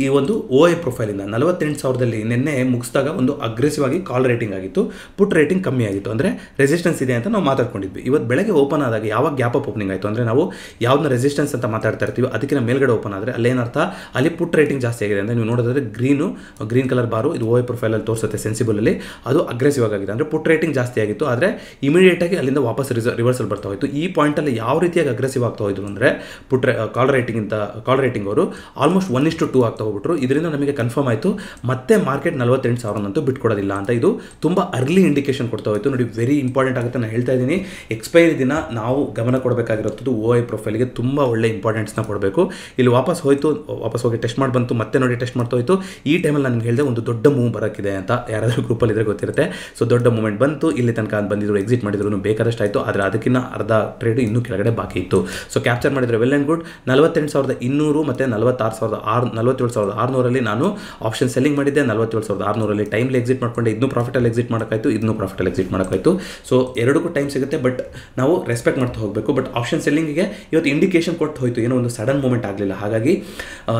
ಈ ಒಂದು ಓ ಎ ಪ್ರೊಫೈಲಿಂದ ನಲವತ್ತೆಂಟು ಸಾವಿರದಲ್ಲಿ ನಿನ್ನೆ ಮುಗಿಸಿದಾಗ ಒಂದು ಅಗ್ರೆಸಿವ್ ಕಾಲ್ ರೇಟಿಂಗ್ ಆಗಿತ್ತು ಪುಟ್ ರೇಟಿಂಗ್ ಕಮ್ಮಿ ಆಗಿತ್ತು ಅಂದರೆ ರೆಸಿಸ್ಟೆನ್ಸ್ ಇದೆ ಅಂತ ನಾವು ಮಾತಾಡ್ಕೊಂಡಿದ್ವಿ ಇವತ್ತು ಬೆಳಗ್ಗೆ ಓಪನ್ ಆದಾಗ ಯಾವಾಗ ಗ್ಯಾಪ್ ಅಪ್ ಓಪನಿಂಗ್ ಆಯಿತು ಅಂದರೆ ನಾವು ಯಾವ್ದನ್ನ ರೆಸಿಸ್ಟೆನ್ಸ್ ಅಂತ ಮಾತಾಡ್ತಾ ಇರ್ತೀವಿ ಅದಕ್ಕಿಂತ ಮೇಲ್ಗಡೆ ಓಪನ್ ಆದರೆ ಅಲ್ಲಿ ಏನರ್ಥ ಅಲ್ಲಿ ಪುಟ್ ರೇಟಿಂಗ್ ಜಾಸ್ತಿ ಆಗಿದೆ ಅಂದರೆ ನೀವು ನೋಡೋದಾದ್ರೆ ಗ್ರೀನು ಗ್ರೀನ್ ಕಲರ್ ಬಾರು ಇದು ಓ ಎ ಪ್ರೊಫೈಲಲ್ಲಿ ತೋರಿಸುತ್ತೆ ಸೆನ್ಸಿಬಲಲ್ಲಿ ಅದು ಅಗ್ರೆಸಿವ್ ಆಗಿದೆ ಅಂದರೆ ಪುಟ್ ರೇಟಿಂಗ್ ಜಾಸ್ತಿ ಆಗಿತ್ತು ಆದರೆ ಇಮಿಡಿಯೇಟಾಗಿ ಅಲ್ಲಿಂದ ವಾಪಸ್ ರಿಸ ರಿವರ್ಸಲ್ ಬರ್ತಾ ಹೋಯಿತು ಈ ಪಾಯಿಂಟಲ್ಲಿ ಯಾವ ರೀತಿಯಾಗಿ ಅಗ್ರೆಸಿವ್ ಆಗ್ತಾ ಹೋಯಿತು ಅಂದರೆ put call rating call call rating ಅವರು ಆಲ್ಮೋಸ್ಟ್ ಒನ್ ಇಷ್ಟು ಟೂ ಆಗ್ತಾ ಹೋಗ್ಬಿಟ್ರು ಇದರಿಂದ ನಮಗೆ ಕನ್ಫರ್ಮ್ ಆಯಿತು ಮತ್ತೆ ಮಾರ್ಕೆಟ್ ನಲವತ್ತೆಂಟು ಸಾವಿರನಂತೂ ಬಿಟ್ಕೊಡೋದಿಲ್ಲ ಅಂತ ಇದು ತುಂಬ ಅರ್ಲಿ ಇಂಡಿಕೇಶನ್ ಕೊಡ್ತಾ ಹೋಯಿತು ನೋಡಿ ವೆರಿ ಇಂಪಾರ್ಟೆಂಟ್ ಆಗುತ್ತೆ ನಾನು ಹೇಳ್ತಾ ಇದ್ದೀನಿ ಎಕ್ಸ್ಪೈರಿ ದಿನ ನಾವು ಗಮನ ಕೊಡಬೇಕಾಗಿರೋದು ಓ ಐ ಪ್ರೊಫೈಲ್ಗೆ ತುಂಬ ಒಳ್ಳೆ ಇಂಪಾರ್ಟೆಂಟ್ಸ್ನ ಕೊಡಬೇಕು ಇಲ್ಲಿ ವಾಪಸ್ ಹೋಯಿತು ವಾಪಸ್ ಹೋಗಿ ಟೆಸ್ಟ್ ಮಾಡಿ ಬಂತು ಮತ್ತೆ ನೋಡಿ ಟೆಸ್ಟ್ ಮಾಡ್ತಾ ಹೋಯಿತು ಈ ಟೈಮಲ್ಲಿ ನಾನು ಹೇಳಿದೆ ಒಂದು ದೊಡ್ಡ ಮೂವ್ ಬರೋಕ್ಕಿದೆ ಅಂತ ಯಾರಾದರೂ ಗ್ರೂಪಲ್ಲಿ ಇದ್ರೆ ಗೊತ್ತಿರುತ್ತೆ ಸೊ ದೊಡ್ಡ ಮೂವ್ಮೆಂಟ್ ಬಂತು ಇಲ್ಲಿ ತನಕ ಅದು ಬಂದಿದ್ರು ಎಕ್ಸಿಟ್ ಮಾಡಿದ್ರು ಬೇಕಾದಷ್ಟು ಆಯಿತು ಆದರೆ ಅದಕ್ಕಿಂತ ಅರ್ಧ ಟ್ರೇಡ್ ಇನ್ನೂ ಕೆಳಗಡೆ ಬಾಕಿ ಇತ್ತು ಸೊ ಕ್ಯಾಪ್ಚರ್ ಮಾಡಿದರೆ ವೆಲ್ ಆ್ಯಂಡ್ ಗುಡ್ ನಲವತ್ತೆಂಟು ಸಾವಿರದ ಇನ್ನೂ ಇನ್ನೂರು ಮತ್ತು ನಲವತ್ತಾರು ಸಾವಿರದ ಆರು ನಲವತ್ತೇಳು ಸಾವಿರದ ಆರುನೂರಲ್ಲಿ ನಾನು ಆಪ್ಷನ್ ಸೆಲ್ಲಿಂಗ್ ಮಾಡಿದ್ದೆ ನಲವತ್ತೇಳು ಸಾವಿರದ ಆರುನೂರಲ್ಲಿ ಟೈಮ್ಲಿ ಎಕ್ಸಿಟ್ ಮಾಡ್ಕೊಂಡೆ ಪ್ರಾಫಿಟ್ ಪ್ರಾಫಿಟಲ್ಲಿ ಎಕ್ಸಿಟ್ ಮಾಡೋಕ್ಕಾಯ್ತು ಇದನ್ನು ಪ್ರಾಫಿಟಲ್ಲಿ ಎಕ್ಸಿಟ್ ಮಾಡೋಕ್ಕಾಯ್ತು ಸೊ ಎರಡಕ್ಕೂ ಟೈಮ್ ಸಿಗುತ್ತೆ ಬಟ್ ನಾವು ರೆಸ್ಪೆಕ್ಟ್ ಮಾಡ್ತಾ ಹೋಗಬೇಕು ಬಟ್ ಆಪ್ಷನ್ ಸೆಲ್ಲಿಂಗಿಗೆ ಇವತ್ತು ಇಂಡಿಕೇಶನ್ ಕೊಟ್ಟು ಹೋಯಿತು ಏನೋ ಒಂದು ಸಡನ್ ಮೂಮೆಂಟ್ ಆಗಲಿಲ್ಲ ಹಾಗಾಗಿ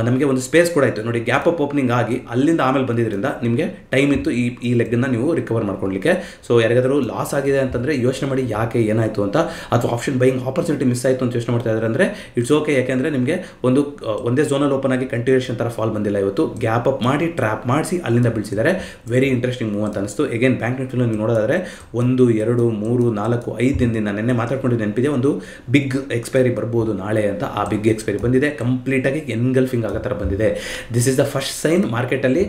ನಮಗೆ ಒಂದು ಸ್ಪೇಸ್ ಕೂಡ ಆಯಿತು ನೋಡಿ ಗ್ಯಾಪ್ ಅಪ್ ಓಪನಿಂಗ್ ಆಗಿ ಅಲ್ಲಿಂದ ಆಮೇಲೆ ಬಂದಿದ್ದರಿಂದ ನಿಮಗೆ ಟೈಮ್ ಇತ್ತು ಈ ಈ ಲೆಗ್ಗನ್ನು ನೀವು ರಿಕವರ್ ಮಾಡ್ಕೊಳ್ಲಿಕ್ಕೆ ಸೊ ಯಾರಿಗಾದರೂ ಲಾಸ್ ಆಗಿದೆ ಅಂತಂದರೆ ಯೋಚನೆ ಮಾಡಿ ಯಾಕೆ ಏನಾಯಿತು ಅಂತ ಅಥವಾ ಆಪ್ಷನ್ ಬೈಯಿಂಗ್ ಆಪರ್ಚುನಿಟಿ ಮಿಸ್ ಆಯಿತು ಅಂತ ಯೋಚನೆ ಮಾಡ್ತಾ ಇದ್ದಾರೆ ಅಂದರೆ ಇಟ್ಸ್ ಓಕೆ ಯಾಕೆಂದರೆ ನಿಮಗೆ ಒಂದು ಒಂದೇ ಝೋನಲ್ಲಿ ಓಪನ್ ಆಗಿ ಕಂಟಿನ್ಯೂಷನ್ ಥರ ಫಾಲ್ ಬಂದಿಲ್ಲ ಇವತ್ತು ಗ್ಯಾಪ್ ಅಪ್ ಮಾಡಿ ಟ್ರ್ಯಾಪ್ ಮಾಡಿಸಿ ಅಲ್ಲಿಂದ ಬಿಳ್ಸಿದ್ದಾರೆ ವೆರಿ ಇಂಟ್ರೆಸ್ಟಿಂಗ್ ಮೂವ್ ಅಂತ ಅನಿಸ್ತು ಎಗೇನ್ ಬ್ಯಾಂಕ್ ನಿಫ್ಟಿನಲ್ಲಿ ನೀವು ನೋಡೋದಾದ್ರೆ ಒಂದು ಎರಡು ಮೂರು ನಾಲ್ಕು ಐದು ದಿನದಿಂದ ನಿನ್ನೆ ಮಾತಾಡ್ಕೊಂಡು ನೆನಪಿದೆ ಒಂದು ಬಿಗ್ ಎಕ್ಸ್ಪೈರಿ ಬರ್ಬೋದು ನಾಳೆ ಅಂತ ಆ ಬಿಗ್ ಎಕ್ಸ್ಪೈರಿ ಬಂದಿದೆ ಕಂಪ್ಲೀಟಾಗಿ ಎನ್ಗಲ್ಫಿಂಗ್ ಆಗೋ ಥರ ಬಂದಿದೆ this is the first sign ಮಾರ್ಕೆಟಲ್ಲಿ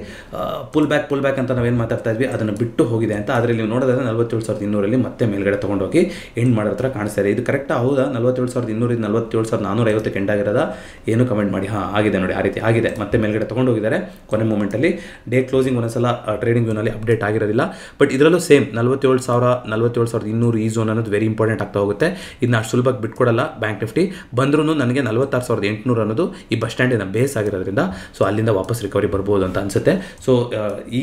ಪುಲ್ ಬ್ಯಾಕ್ ಪುಲ್ ಬ್ಯಾಕ್ ಅಂತ ನಾವೇನು ಮಾತಾಡ್ತಾ ಇದ್ವಿ ಅದನ್ನು ಬಿಟ್ಟು ಹೋಗಿದೆ ಅಂತ ಅದರಲ್ಲಿ ನೀವು ನೋಡೋದಾದ್ರೆ ನಲ್ವತ್ತೇಳು ಸಾವಿರದ ಇನ್ನೂರಲ್ಲಿ ಮತ್ತೆ ಮೇಲ್ಗಡೆ ತೊಗೊಂಡೋಗಿ ಎಂಡ್ ಮಾಡೋ ಹತ್ರ ಕಾಣಿಸ್ತಾ ಇದು ಕರೆಕ್ಟಾಗಿ ಹೌದಾ ನಲ್ವತ್ತೇಳು ಸಾವಿರದ ಇನ್ನೂರಿಂದ ನಲ್ವತ್ತೇಳು ಸಾವಿರದ ನಾನೂರ ಐವತ್ತಕ್ಕೆ ಎಂಡಾಗಿರೋದ ಏನು ಕಮೆಂಟ್ ಮಾಡಿ ಹಾಂ ಆಗಿದೆ ನೋಡಿ ಆ ರೀತಿ ಆಗಿದೆ ಮತ್ತೆ ಮೇಲ್ಗಡೆ ತೊಗೊಂಡು ಹೋಗಿದ್ದಾರೆ ಕೊನೆ ಮೂಮೆಂಟಲ್ಲಿ ಡೇ ಕ್ಲೋಸಿಂಗ್ ಒಂದೊಂದ್ಸಲ ಟ್ರೇಡಿಂಗ್ ಝೋನಲ್ಲಿ ಅಪ್ಡೇಟ್ ಆಗಿರೋದಿಲ್ಲ ಬಟ್ ಇದರಲ್ಲೂ ಸೇಮ್ ನಲವತ್ತೇಳು ಸಾವಿರ ನಲ್ವತ್ತೇಳು ಸಾವಿರದ ಇನ್ನೂರು ಈ ಝೋನ್ ಅನ್ನೋದು ವೆರಿ ಇಂಪಾರ್ಟೆಂಟ್ ಆಗ್ತಾ ಹೋಗುತ್ತೆ ಇದನ್ನ ಅಷ್ಟು ಸುಲಭಕ್ಕೆ ಬಿಟ್ಕೊಡಲ್ಲ ಬ್ಯಾಂಕ್ ನಿಫ್ಟಿ ಬಂದ್ರೂ ನನಗೆ ನಲವತ್ತಾರು ಸಾವಿರದ ಎಂಟುನೂರು ಅನ್ನೋದು ಈ ಬಸ್ ಸ್ಟ್ಯಾಂಡಿನ ಬೇಸ್ ಆಗಿರೋದ್ರಿಂದ ಸೊ ಅಲ್ಲಿಂದ ವಾಪಸ್ ರಿಕವರಿ ಬರ್ಬೋದು ಅಂತ ಅನಿಸುತ್ತೆ ಸೊ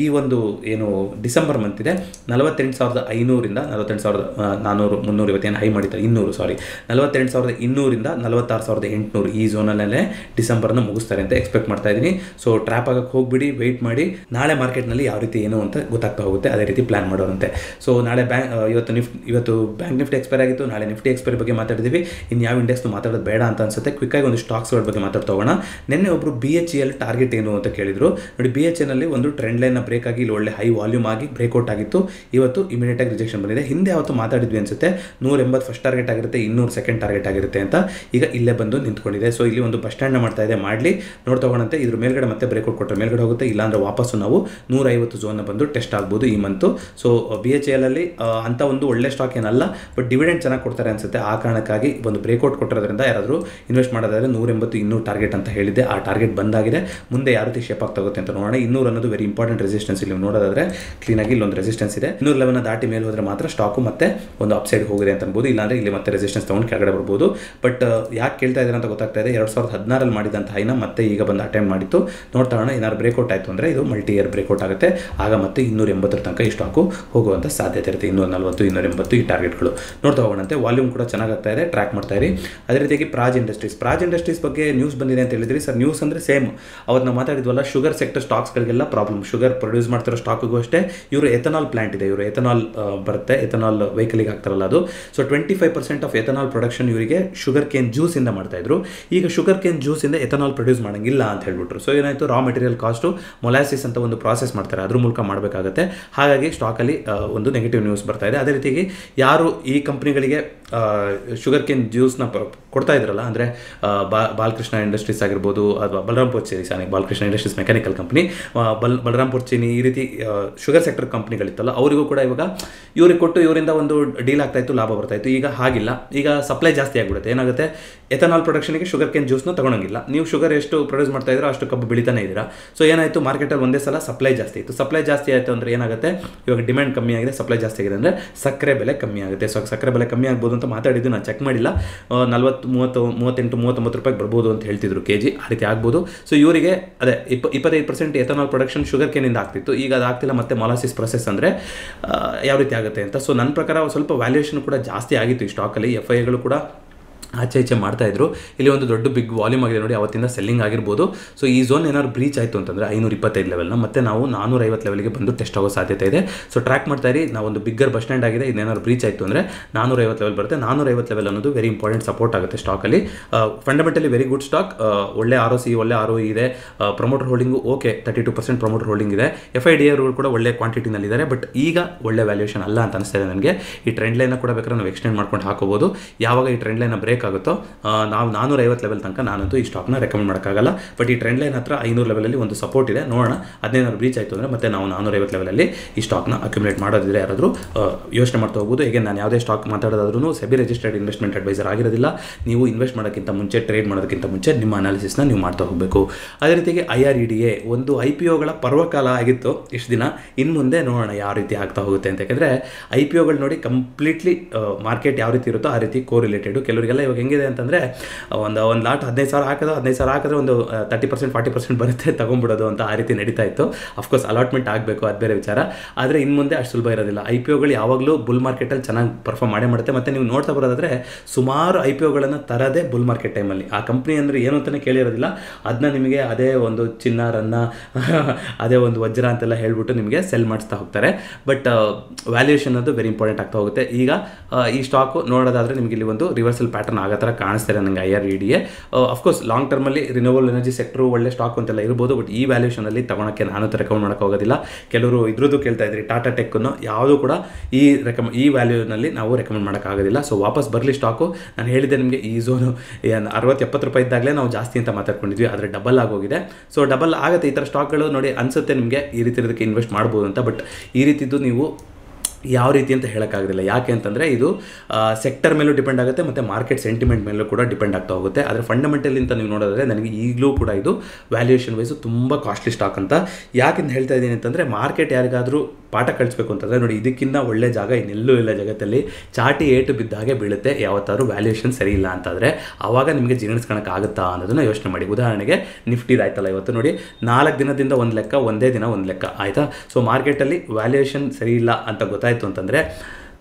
ಈ ಒಂದು ಏನು ಡಿಸೆಂಬರ್ ಮಂತ್ ಇದೆ ನಲವತ್ತೆಂಟು ಸಾವಿರದ ಐನೂರಿಂದ ನಲವತ್ತೆಂಟು ಸಾವಿರದ ನಾನೂರು ಮುನ್ನೂರು ಇವತ್ತೇನು ಹೈ ಮಾಡಿದ್ದಾರೆ ಇನ್ನೂರು ಸಾರಿ ನಲವತ್ತೆಂಟು ಸಾವಿರದ ಇನ್ನೂರಿಂದ ನಲವತ್ತಾರು ಸಾವಿರದ ಎಂಟುನೂರು ಈ ಝೋನಲ್ಲೇ ಡಿಸೆಂಬರ್ನ ಮುಗಿಸ್ತಾರೆ ಅಂತ ಎಕ್ಸ್ಪೆಕ್ಟ್ ಮಾಡ್ತಾ ಇದ್ದೀನಿ ಸೊ ಟ್ರ್ಯಾಪ್ ಆಗಕ್ಕೆ ಹೋಗ್ಬಿಡಿ ವೆಯ್ಟ್ ಮಾಡಿ ನಾಳೆ ಮಾರ್ಕೆಟ್ನಲ್ಲಿ ಯಾವ ರೀತಿ ಏನು ಅಂತ ಗೊತ್ತಾಗ್ತಾ ಹೋಗುತ್ತೆ ಅದೇ ರೀತಿ ಪ್ಲಾನ್ ಮಾಡೋರಂತೆ ಸೊ ನಾಳೆ ಬ್ಯಾಂಕ್ ಇವತ್ತು ನಿಫ್ಟ್ ಇವತ್ತು ಬ್ಯಾಂಕ್ ನಿಫ್ಟಿ ಎಕ್ಸ್ಪೈರ್ ಆಗಿತ್ತು ನಾಳೆ ನಿಫ್ಟಿ ಎಕ್ಸ್ಪೈರ್ ಬಗ್ಗೆ ಮಾತಾಡಿದ್ವಿ ಇನ್ನು ಯಾವ ಇಂಡೆಕ್ಸ್ ಮಾತಾಡೋದು ಬೇಡ ಅಂತ ಅನ್ಸುತ್ತೆ ಕ್ವಿಕ್ಕಾಗಿ ಒಂದು ಸ್ಟಾಕ್ಸ್ ಬಗ್ಗೆ ಮಾತಾಡ್ತೋಗೋಣ ನಿನ್ನೆ ಒಬ್ಬರು B H L e target ಏನು ಅಂತ ಕೇಳಿದ್ರು ನೋಡಿ ಬಿ e ಎಚ್ ಒಂದು ಟ್ರೆಂಡ್ ಲೈನ್ ಬ್ರೇಕ್ ಆಗಿ ಇಲ್ಲಿ ಒಳ್ಳೆ ಹೈ ವಾಲ್ಯೂಮ್ ಆಗಿ ಬ್ರೇಕ್ಔಟ್ ಆಗಿತ್ತು ಇವತ್ತು ಇಮಿಡಿಯೇಟ್ ಆಗಿ ರಿಜೆಕ್ಷನ್ ಬಂದಿದೆ ಹಿಂದೆ ಯಾವತ್ತು ಮಾತಾಡಿದ್ವಿ ಅನ್ಸುತ್ತೆ ನೂರ ಎಂಬತ್ತು ಫಸ್ಟ್ ಟಾರ್ಗೆಟ್ ಆಗಿರುತ್ತೆ ಇನ್ನೂರು ಸೆಕೆಂಡ್ ಟಾರ್ಗೆಟ್ ಆಗಿರುತ್ತೆ ಅಂತ ಈಗ ಇಲ್ಲೇ ಬಂದು ನಿಂತ್ಕೊಂಡಿದೆ ಸೊ ಇಲ್ಲಿ ಒಂದು ಬಸ್ ಸ್ಟ್ಯಾಂಡ್ ಮಾಡ್ತಾ ಇದೆ ಮಾಡಲಿ ನೋಡ್ತಾ ಇದ್ರ ಮೇಲ್ಗಡೆ ಮತ್ತೆ ಬ್ರೇಕೌಟ್ ಕೊಟ್ಟರೆ ಮೇಲ್ಗಡೆ ಹೋಗುತ್ತೆ ಇಲ್ಲಾಂದ್ರೆ ವಾಪಸ್ಸು ನಾವು ಐವತ್ತು ಜೋನ್ ಬಂದು ಟೆಸ್ಟ್ ಆಗ್ಬೋದು ಈ ಮಂತು ಸೊ ಬಿ ಎಚ್ ಎಲಲ್ಲಿ ಅಂಥ ಒಂದು ಒಳ್ಳೆ ಸ್ಟಾಕ್ ಏನಲ್ಲ ಬಟ್ ಡಿವಿಡೆಂಡ್ ಚೆನ್ನಾಗಿ ಕೊಡ್ತಾರೆ ಅನಿಸುತ್ತೆ ಆ ಕಾರಣಕ್ಕಾಗಿ ಒಂದು ಬ್ರೇಕ್ಔಟ್ ಕೊಟ್ಟಿರೋದ್ರಿಂದ ಯಾರಾದರೂ ಇನ್ವೆಸ್ಟ್ ನೂರ ಎಂಬತ್ತು ಇನ್ನೂರು ಟಾರ್ಗೆಟ್ ಅಂತ ಹೇಳಿದೆ ಆ ಟಾರ್ಗೆಟ್ ಬಂದಾಗಿದೆ ಮುಂದೆ ಯಾವ ರೀತಿ ಶೇಪ್ ಆಗ್ತಾಗುತ್ತೆ ಅಂತ ನೋಡೋಣ ಇನ್ನೂರು ಅನ್ನೋದು ವೆರಿ ಇಂಪಾರ್ಟೆಂಟ್ ರೆಸಿಸ್ಟೆನ್ಸ್ ಇಲ್ಲಿ ನೋಡೋದಾದ್ರೆ ಕ್ಲೀನಾಗಿ ಇಲ್ಲೊಂದು ರೆಸಿಸ್ಟೆನ್ಸ್ ಇದೆ ಇನ್ನೂರು ಲೆವೆನ್ ದಾಟಿ ಮೇಲೆ ಹೋದ್ರೆ ಮಾತ್ರ ಸ್ಟಾಕು ಮತ್ತೆ ಒಂದು ಅಪ್ಸೈಡ್ ಹೋಗಿದೆ ಅಂತ ಅನ್ಬೋದು ಇಲ್ಲಾಂದರೆ ಇಲ್ಲಿ ಮತ್ತೆ ರೆಸಿಸ್ಟೆನ್ಸ್ ತಗೊಂಡು ಕೆಳಗಡೆ ಬರ್ಬೋದು ಬಟ್ ಯಾಕೆ ಕೇಳ್ತಾ ಇದ್ದಾರೆ ಅಂತ ಗೊತ್ತಾಗ್ತಾ ಇದೆ ಎರಡು ಸಾವಿರದ ಹದಿನಾರಲ್ಲಿ ಮಾಡಿದಂಥ ಹೈನ ಮತ್ತೆ ಈಗ ಬಂದು ಅಟೆಂಪ್ಟ್ ಮಾಡಿತ್ತು ನೋಡ್ತಾ ಏನಾದ್ರು ಬ್ರೇಕೌಟ್ ಆಯಿತು ಅಂದರೆ ಇದು ಮಲ್ಟಿ ಇಯರ್ ಬ್ರೇಕೌಟ್ ಆಗುತ್ತೆ ಆಗ ಮತ್ತೆ ಇನ್ನೂರ ಎಂಬತ್ತರ ತನಕ ಈ ಸ್ಟಾಕು ಹೋಗುವಂಥ ಸಾಧ್ಯತೆ ಇರುತ್ತೆ ಇನ್ನೂರ ನಲ್ವತ್ತು ಇನ್ನೂರ ಎಂಬತ್ತು ಈ ಟಾರ್ಗೆಟ್ಗಳು ನೋಡ್ತಾ ಹೋಗೋಣಂತೆ ವಾಲ್ಯೂಮ್ ಕೂಡ ಚೆನ್ನಾಗ್ತಾ ಇದೆ ಟ್ರ್ಯಾಕ್ ಮಾಡ್ತಾ ಇರಿ ಅದೇ ರೀತಿಯಾಗಿ ಪ್ರಾಜ್ ಇಂಡಸ್ಟ್ರೀಸ್ ಪ್ರಾಜ್ ಇಂಡಸ್ಟ್ರೀಸ್ ಬಗ್ಗೆ ನ್ಯೂಸ್ ಬಂದಿದೆ ಅಂತ ಹೇಳಿದ್ರಿ ಸರ್ ನ್ಯೂಸ್ ಅಂದರೆ ಸೇಮ್ ಅವ್ರನ್ನ ನಾವು ಮಾತಾಡಿದ್ವಲ್ಲ ಶುಗರ್ ಸೆಕ್ಟರ್ ಸ್ಟಾಕ್ಸ್ಗಳಿಗೆಲ್ಲ ಪ್ರಾಬ್ಲಮ್ ಶುಗರ್ ಪ್ರೊಡ್ಯೂಸ್ ಮಾಡ್ತಿರೋ ಸ್ಟಾಕ್ಗೂ ಅಷ್ಟೇ ಇವರು ಎಥನಾಲ್ ಪ್ಲಾಂಟ್ ಇದೆ ಇವರು ಎಥನಾಲ್ ಬರುತ್ತೆ ಎಥನಾಲ್ ವೆಹಿಕಲ್ಗೆ ಹಾಕ್ತಾರಲ್ಲ ಅದು so twenty five percent of ethanol production ಇವರಿಗೆ ಶುಗರ್ ಕೇನ್ ಜ್ಯೂಸಿಂದ ಮಾಡ್ತಾಯಿದ್ರು ಈಗ ಶುಗರ್ ಕೇನ್ ಜ್ಯೂಸಿಂದ ಎಥನಾಲ್ ಪ್ರೊಡ್ಯೂಸ್ ಮಾಡೋಂಗಿಲ್ಲ ಅಂತ ಹೇಳ್ಬಿಟ್ರು ಸೊ ಏನಾಯಿತು ರಾ ಮೆಟೀರಿಯಲ್ ಕಾಸ್ಟು ಮೊಲಾಸಿಸ್ ಅಂತ ಒಂದು ಪ್ರಾಸೆಸ್ ಮಾಡ್ತಾರೆ ಅದ್ರ ಮೂಲಕ ಮಾಡಬೇಕಾಗತ್ತೆ ಹಾಗಾಗಿ ಸ್ಟಾಕಲ್ಲಿ ಒಂದು ನೆಗೆಟಿವ್ ನ್ಯೂಸ್ ಬರ್ತಾ ಇದೆ ಅದೇ ರೀತಿಗೆ ಯಾರು ಈ ಕಂಪ್ನಿಗಳಿಗೆ ಶುಗರ್ ಕೇನ್ ಜ್ಯೂಸ್ನ ಕೊಡ್ತಾ ಇದ್ರಲ್ಲ ಅಂದರೆ ಬಾ ಬಾಲಕೃಷ್ಣ ಇಂಡಸ್ಟ್ರೀಸ್ ಆಗಿರ್ಬೋದು ಅಥವಾ ಬಲರಾಮ್ಪುರ್ ಚೇರಿ ಸಾನಿ ಬಾಲಕೃಷ್ಣ ಇಂಡಸ್ಟ್ರೀಸ್ ಮೆಕ್ಯಾನಿಕಲ್ ಕಂಪ್ನಿ ಬಲ್ ಬಲರಾಮ್ಪುರ್ ಚೀನಿ ಈ ರೀತಿ ಶುಗರ್ ಸೆಕ್ಟರ್ ಕಂಪ್ನಿಗಳಿತ್ತಲ್ಲ ಅವರಿಗೂ ಕೂಡ ಇವಾಗ ಇವ್ರಿಗೆ ಕೊಟ್ಟು ಇವರಿಂದ ಒಂದು ಡೀಲ್ ಆಗ್ತಾಯಿತ್ತು ಲಾಭ ಬರ್ತಾಯಿತ್ತು ಈಗ ಹಾಗಿಲ್ಲ ಈಗ ಸಪ್ಲೈ ಜಾಸ್ತಿ ಆಗಿಬಿಡುತ್ತೆ ಏನಾಗುತ್ತೆ ಎಥನಾಲ್ ಪ್ರೊಡಕ್ಷನ್ಗೆ ಶುಗರ್ ಕೇನ್ ಜ್ಯೂಸ್ನ ತಗೊಳಂಗಿಲ್ಲ ನೀವು ಶುಗರ್ ಎಷ್ಟು ಪ್ರೊಡ್ಯೂಸ್ ಮಾಡ್ತಾ ಇದ್ರೋ ಅಷ್ಟು ಕಬ್ಬು ಬೆಳೀತಾನೆ ಇದ್ದೀರಾ ಸೊ ಏನಾಯಿತು ಮಾರ್ಕೆಟಲ್ಲಿ ಒಂದೇ ಸಲ ಸಪ್ಲೈ ಜಾಸ್ತಿ ಇತ್ತು ಸಪ್ಲೈ ಜಾಸ್ತಿ ಆಯಿತು ಅಂದರೆ ಏನಾಗುತ್ತೆ ಇವಾಗ ಡಿಮ್ಯಾಂಡ್ ಕಮ್ಮಿ ಆಗಿದೆ ಸಪ್ಲೈ ಜಾಸ್ತಿ ಆಗಿದೆ ಅಂದರೆ ಸಕ್ಕರೆ ಬೆಲೆ ಕಮ್ಮಿ ಆಗುತ್ತೆ ಸೊ ಸಕ್ಕರೆ ಬೆಲೆ ಕಮ್ಮಿ ಆಗ್ಬೋದು ಅಂತ ಮಾತಾಡಿದ್ದು ನಾನು ಚೆಕ್ ಮಾಡಿಲ್ಲ ನಲ್ವತ್ತು ಮೂವತ್ತು ಮೂವತ್ತೆಂಟು ಮೂವತ್ತೊಂಬತ್ತು ರೂಪಾಯಿಗೆ ಬರ್ಬೋದು ಅಂತ ಹೇಳ್ತಿದ್ರು ಕೆ ಜಿ ಆ ರೀತಿ ಆಗ್ಬೋದು ಸೊ ಇವರಿಗೆ ಅದೇ ಇಪ್ಪ ಇಪ್ಪತ್ತೈದು ಪರ್ಸೆಂಟ್ ಎಥನಾಲ್ ಪ್ರೊಡಕ್ಷನ್ ಶುಗರ್ ಕೇನಿಂದ ಆಗ್ತಿತ್ತು ಈಗ ಅದು ಆಗ್ತಿಲ್ಲ ಮತ್ತೆ ಮೊಲಾಸಿಸ್ ಪ್ರೊಸೆಸ್ ಅಂದರೆ ಯಾವ ರೀತಿ ಆಗುತ್ತೆ ಅಂತ ಸೊ ನನ್ನ ಪ್ರಕಾರ ಸ್ವಲ್ಪ ವ್ಯಾಲ್ಯೂಯೇಷನ್ ಕೂಡ ಜಾಸ್ತಿ ಆಗಿತ್ತು ಈ ಸ್ಟಾಕಲ್ಲಿ ಎಫ್ ಐಗಳು ಕೂಡ ಆಚೆ ಈಚೆ ಮಾಡ್ತಾ ಇದ್ರು ಇಲ್ಲಿ ಒಂದು ದೊಡ್ಡ ಬಿಗ್ ವಾಲ್ಯೂಮ್ ಆಗಿದೆ ನೋಡಿ ಅವತ್ತಿಂದ ಸೆಲ್ಲಿಂಗ್ ಆಗಿರ್ಬೋದು ಸೊ ಈ ಝೋನ್ ಏನಾದ್ರು ಬ್ರೀಚ್ ಆಯಿತು ಅಂತಂದರೆ ಐನೂರ ಇಪ್ಪತ್ತೈದು ಲೆವೆಲ್ನ ಮತ್ತೆ ನಾವು ಐವತ್ತು ಲೆವೆಲ್ಗೆ ಬಂದು ಟೆಸ್ಟ್ ಆಗೋ ಸಾಧ್ಯತೆ ಇದೆ ಸೊ ಟ್ರ್ಯಾಕ್ ಮಾಡ್ತಾ ಇರಿ ನಾವು ಒಂದು ಬಿಗ್ಗರ್ ಬಸ್ ಸ್ಟ್ಯಾಂಡ್ ಆಗಿದೆ ಇನ್ನೇನಾದ್ರು ಬ್ರೀಚ್ ಆಯಿತು ಅಂದರೆ ಐವತ್ತು ಲೆವೆಲ್ ಬರುತ್ತೆ ಐವತ್ತು ಲೆವೆಲ್ ಅನ್ನೋದು ವೆರಿ ಇಂಪಾರ್ಟೆಂಟ್ ಸಪೋರ್ಟ್ ಆಗುತ್ತೆ ಸ್ಟಾಕಲ್ಲಿ ಫಂಡಮೆಂಟಲಿ ವೆರಿ ಗುಡ್ ಸ್ಟಾಕ್ ಒಳ್ಳೆ ಆರ್ ಒ ಸಿ ಒಳ್ಳೆ ಆರ್ ಒ e ಇದೆ promoter holding okay thirty two percent promoter holding ಇದೆ ಎಫ್ ಐ ಡಿ ಆರ್ಗಳು ಕೂಡ ಒಳ್ಳೆ ಇದ್ದಾರೆ ಬಟ್ ಈಗ ಒಳ್ಳೆ ವ್ಯಾಲ್ಯೂಷನ್ ಅಲ್ಲ ಅಂತ ಅನಿಸ್ತಾ ಇದೆ ನನಗೆ ಈ ಟ್ರೆಂಡ್ ಲೈನ್ ಕೂಡ ಬೇಕಾದ್ರೆ ನಾವು ಎಕ್ಸ್ಟೆಂಡ್ ಮಾಡ್ಕೊಂಡು ಹಾಕೋಬಹುದು ಯಾವಾಗ ಈ ಟ್ರೆಂಡ್ ಲೈನ್ ಬ್ರೇಕ್ ಬೇಕಾಗುತ್ತೋ ನಾವು ಐವತ್ತು ಲೆವೆಲ್ ತನಕ ನಾನಂತೂ ಈ ಸ್ಟಾಕ್ನ ರೆಕಮೆಂಡ್ ಮಾಡೋಕ್ಕಾಗಲ್ಲ ಬಟ್ ಈ ಟ್ರೆಂಡ್ ಲೈನ್ ಹತ್ರ ಐನೂರು ಲೆವೆಲಲ್ಲಿ ಒಂದು ಸಪೋರ್ಟ್ ಇದೆ ನೋಡೋಣ ಹದಿನೈದು ಬ್ರೀಚ್ ಆಯಿತು ಅಂದರೆ ಮತ್ತೆ ನಾವು ಐವತ್ತು ಲೆವೆಲಲ್ಲಿ ಈ ಸ್ಟಾಕ್ನ ಅಕ್ಯುಮುಲೇಟ್ ಮಾಡೋದಿದ್ರೆ ಯಾರಾದರೂ ಯೋಚನೆ ಮಾಡ್ತಾ ಹೋಗ್ಬೋದು ಹೇಗೆ ನಾನು ಯಾವುದೇ ಸ್ಟಾಕ್ ಮಾತಾಡೋದಾದ್ರೂ ಸೆಬಿ ರಿಜಿಸ್ಟರ್ಡ್ ಇನ್ವೆಸ್ಟ್ಮೆಂಟ್ ಅಡ್ವೈಸರ್ ಆಗಿರೋದಿಲ್ಲ ನೀವು ಇನ್ವೆಸ್ಟ್ ಮಾಡೋಕ್ಕಿಂತ ಮುಂಚೆ ಟ್ರೇಡ್ ಮಾಡೋದಕ್ಕಿಂತ ಮುಂಚೆ ನಿಮ್ಮ ಅನಾಲಿಸಿಸ್ನ ನೀವು ಮಾಡ್ತಾ ಹೋಗಬೇಕು ಅದೇ ರೀತಿಗೆ I R E D A ಒಂದು ಐ ಪಿ ಒಗಳ ಪರ್ವಕಾಲ ಆಗಿತ್ತು ಇಷ್ಟು ದಿನ ಇನ್ನು ಮುಂದೆ ನೋಡೋಣ ಯಾವ ರೀತಿ ಆಗ್ತಾ ಹೋಗುತ್ತೆ ಅಂತ ಯಾಕಂದರೆ ಐ ಪಿ ಒಗಳು ನೋಡಿ ಕಂಪ್ಲೀಟ್ಲಿ ಮಾರ್ಕೆಟ್ ಯಾವ ರೀತಿ ಇರುತ್ತೋ ಆ ರೀತಿ ರಿಲೇಟೆಡ್ ಕೆಲವರಿಗೆಲ್ಲ ಇವಾಗ ಹೆಂಗಿದೆ ಅಂತಂದರೆ ಒಂದು ಒಂದು ಲಾಟ್ ಹದಿನೈದು ಸಾವಿರ ಹಾಕೋದು ಹದಿನೈದು ಸಾವಿರ ಹಾಕಿದ್ರೆ ಒಂದು ತರ್ಟಿ ಪರ್ಸೆಂಟ್ ಫಾರ್ಟಿ ಪರ್ಸೆಂಟ್ ಬರುತ್ತೆ <laughs> ತೊಗೊಂಡ್ಬಿಡೋದು ಅಂತ ಆ ರೀತಿ ನಡೀತಾ ಇತ್ತು ಅಫ್ಕೋರ್ಸ್ ಅಲಾಟ್ಮೆಂಟ್ ಆಗಬೇಕು ಅದು ಬೇರೆ ವಿಚಾರ ಆದರೆ ಇನ್ನು ಮುಂದೆ ಅಷ್ಟು ಸುಲಭ ಇರೋದಿಲ್ಲ ಐ ಪಿ ಒಗಳು ಯಾವಾಗಲೂ ಬುಲ್ ಮಾರ್ಕೆಟಲ್ಲಿ ಚೆನ್ನಾಗಿ ಪರ್ಫಾರ್ಮ್ ಮಾಡೇ ಮಾಡುತ್ತೆ ಮತ್ತು ನೀವು ನೋಡ್ತಾ ಬರೋದಾದ್ರೆ ಸುಮಾರು ಐ ಪಿ ಒಗಳನ್ನು ತರದೇ ಬುಲ್ ಮಾರ್ಕೆಟ್ ಟೈಮಲ್ಲಿ ಆ ಕಂಪ್ನಿ ಅಂದರೆ ಏನು ಅಂತಲೇ ಕೇಳಿರೋದಿಲ್ಲ ಅದನ್ನ ನಿಮಗೆ ಅದೇ ಒಂದು ಚಿನ್ನ ರನ್ನ <laughs> ಅದೇ ಒಂದು ವಜ್ರ ಅಂತೆಲ್ಲ ಹೇಳ್ಬಿಟ್ಟು ನಿಮಗೆ ಸೆಲ್ ಮಾಡಿಸ್ತಾ ಹೋಗ್ತಾರೆ ಬಟ್ ವ್ಯಾಲ್ಯೂಯೇಷನ್ ಅದು ವೆರಿ ಇಂಪಾರ್ಟೆಂಟ್ ಆಗ್ತಾ ಹೋಗುತ್ತೆ ಈಗ ಈ ಸ್ಟಾಕು ನೋಡೋದಾದರೆ ನಿಮಗೆ ಇಲ್ಲಿ ಒಂದು ರಿವರ್ಸಲ್ ಪ್ಯಾಟರ್ನ್ ಆಗೋ ಥರ ಕಾಣಿಸ್ತಾರೆ ನನಗೆ I R E D of course long ಟರ್ಮಲ್ಲಿ ರಿನೋವಲ್ ಎನರ್ಜಿ ಸೆಕ್ಟ್ರು ಒಳ್ಳೆ ಸ್ಟಾಕ್ ಅಂತೆಲ್ಲ ಇರ್ಬೋದು ಬಟ್ ಈ ವ್ಯಾಲ್ಯೂಷನಲ್ಲಿ ತಗೊಳಕ್ಕೆ ನಾನು ಅಂತ ರೆಕಮೆಂಡ್ ಮಾಡೋಕ್ಕಾಗೋದಿಲ್ಲ ಕೆಲವರು ಇದ್ರದ್ದು ಕೇಳ್ತಾ ಇದ್ರಿ ಟಾಟಾ ಅನ್ನು ಯಾವುದೂ ಕೂಡ ಈ ರೆಕಮ್ ಈ ವ್ಯಾಲ್ಯೂನಲ್ಲಿ ನಾವು ರೆಕಮೆಂಡ್ ಮಾಡೋಕ್ಕಾಗೋದಿಲ್ಲ ಸೊ ವಾಪಸ್ ಬರಲಿ ಸ್ಟಾಕು ನಾನು ಹೇಳಿದ್ದೆ ನಿಮಗೆ ಈ ಝೋನು ಅರವತ್ತು ಎಪ್ಪತ್ತು ರೂಪಾಯಿ ಇದ್ದಾಗಲೇ ನಾವು ಜಾಸ್ತಿ ಅಂತ ಮಾತಾಡ್ಕೊಂಡಿದ್ವಿ ಆದರೆ ಡಬಲ್ ಆಗೋಗಿದೆ ಸೊ ಡಬಲ್ ಆಗುತ್ತೆ ಈ ಥರ ಸ್ಟಾಕ್ಗಳು ನೋಡಿ ಅನಿಸುತ್ತೆ ನಿಮಗೆ ಈ ರೀತಿ ಇನ್ವೆಸ್ಟ್ ಮಾಡ್ಬೋದು ಅಂತ ಬಟ್ ಈ ರೀತಿದ್ದು ನೀವು ಯಾವ ರೀತಿ ಅಂತ ಹೇಳೋಕ್ಕಾಗಲಿಲ್ಲ ಯಾಕೆ ಅಂತಂದರೆ ಇದು ಸೆಕ್ಟರ್ ಮೇಲೂ ಡಿಪೆಂಡ್ ಆಗುತ್ತೆ ಮತ್ತು ಮಾರ್ಕೆಟ್ ಸೆಂಟಿಮೆಂಟ್ ಮೇಲೂ ಕೂಡ ಡಿಪೆಂಡ್ ಆಗ್ತಾ ಹೋಗುತ್ತೆ ಆದರೆ ಅಂತ ನೀವು ನೋಡಿದ್ರೆ ನನಗೆ ಈಗಲೂ ಕೂಡ ಇದು ವ್ಯಾಲ್ಯೂಯೇಷನ್ ವೈಸು ತುಂಬ ಕಾಸ್ಟ್ಲಿ ಸ್ಟಾಕ್ ಅಂತ ಯಾಕೆಂತ ಹೇಳ್ತಾ ಇದ್ದೀನಿ ಅಂತಂದರೆ ಮಾರ್ಕೆಟ್ ಯಾರಿಗಾದರೂ ಪಾಠ ಕಳಿಸ್ಬೇಕು ಅಂತಂದರೆ ನೋಡಿ ಇದಕ್ಕಿಂತ ಒಳ್ಳೆ ಜಾಗ ಇನ್ನೆಲ್ಲೂ ಇಲ್ಲ ಜಗತ್ತಲ್ಲಿ ಚಾಟಿ ಏಟು ಬಿದ್ದಾಗೆ ಬೀಳುತ್ತೆ ಯಾವತ್ತಾದ್ರೂ ವ್ಯಾಲ್ಯೂಯೇಷನ್ ಸರಿ ಇಲ್ಲ ಅಂತಂದರೆ ಆವಾಗ ನಿಮಗೆ ಆಗುತ್ತಾ ಅನ್ನೋದನ್ನು ಯೋಚನೆ ಮಾಡಿ ಉದಾಹರಣೆಗೆ ನಿಫ್ಟಿದಾಯ್ತಲ್ಲ ಇವತ್ತು ನೋಡಿ ನಾಲ್ಕು ದಿನದಿಂದ ಒಂದು ಲೆಕ್ಕ ಒಂದೇ ದಿನ ಒಂದು ಲೆಕ್ಕ ಆಯಿತಾ ಸೊ ಮಾರ್ಕೆಟಲ್ಲಿ ವ್ಯಾಲ್ಯೂಯೇಷನ್ ಸರಿ ಇಲ್ಲ ಅಂತ ಗೊತ್ತಾಯ್ತು Python, tendré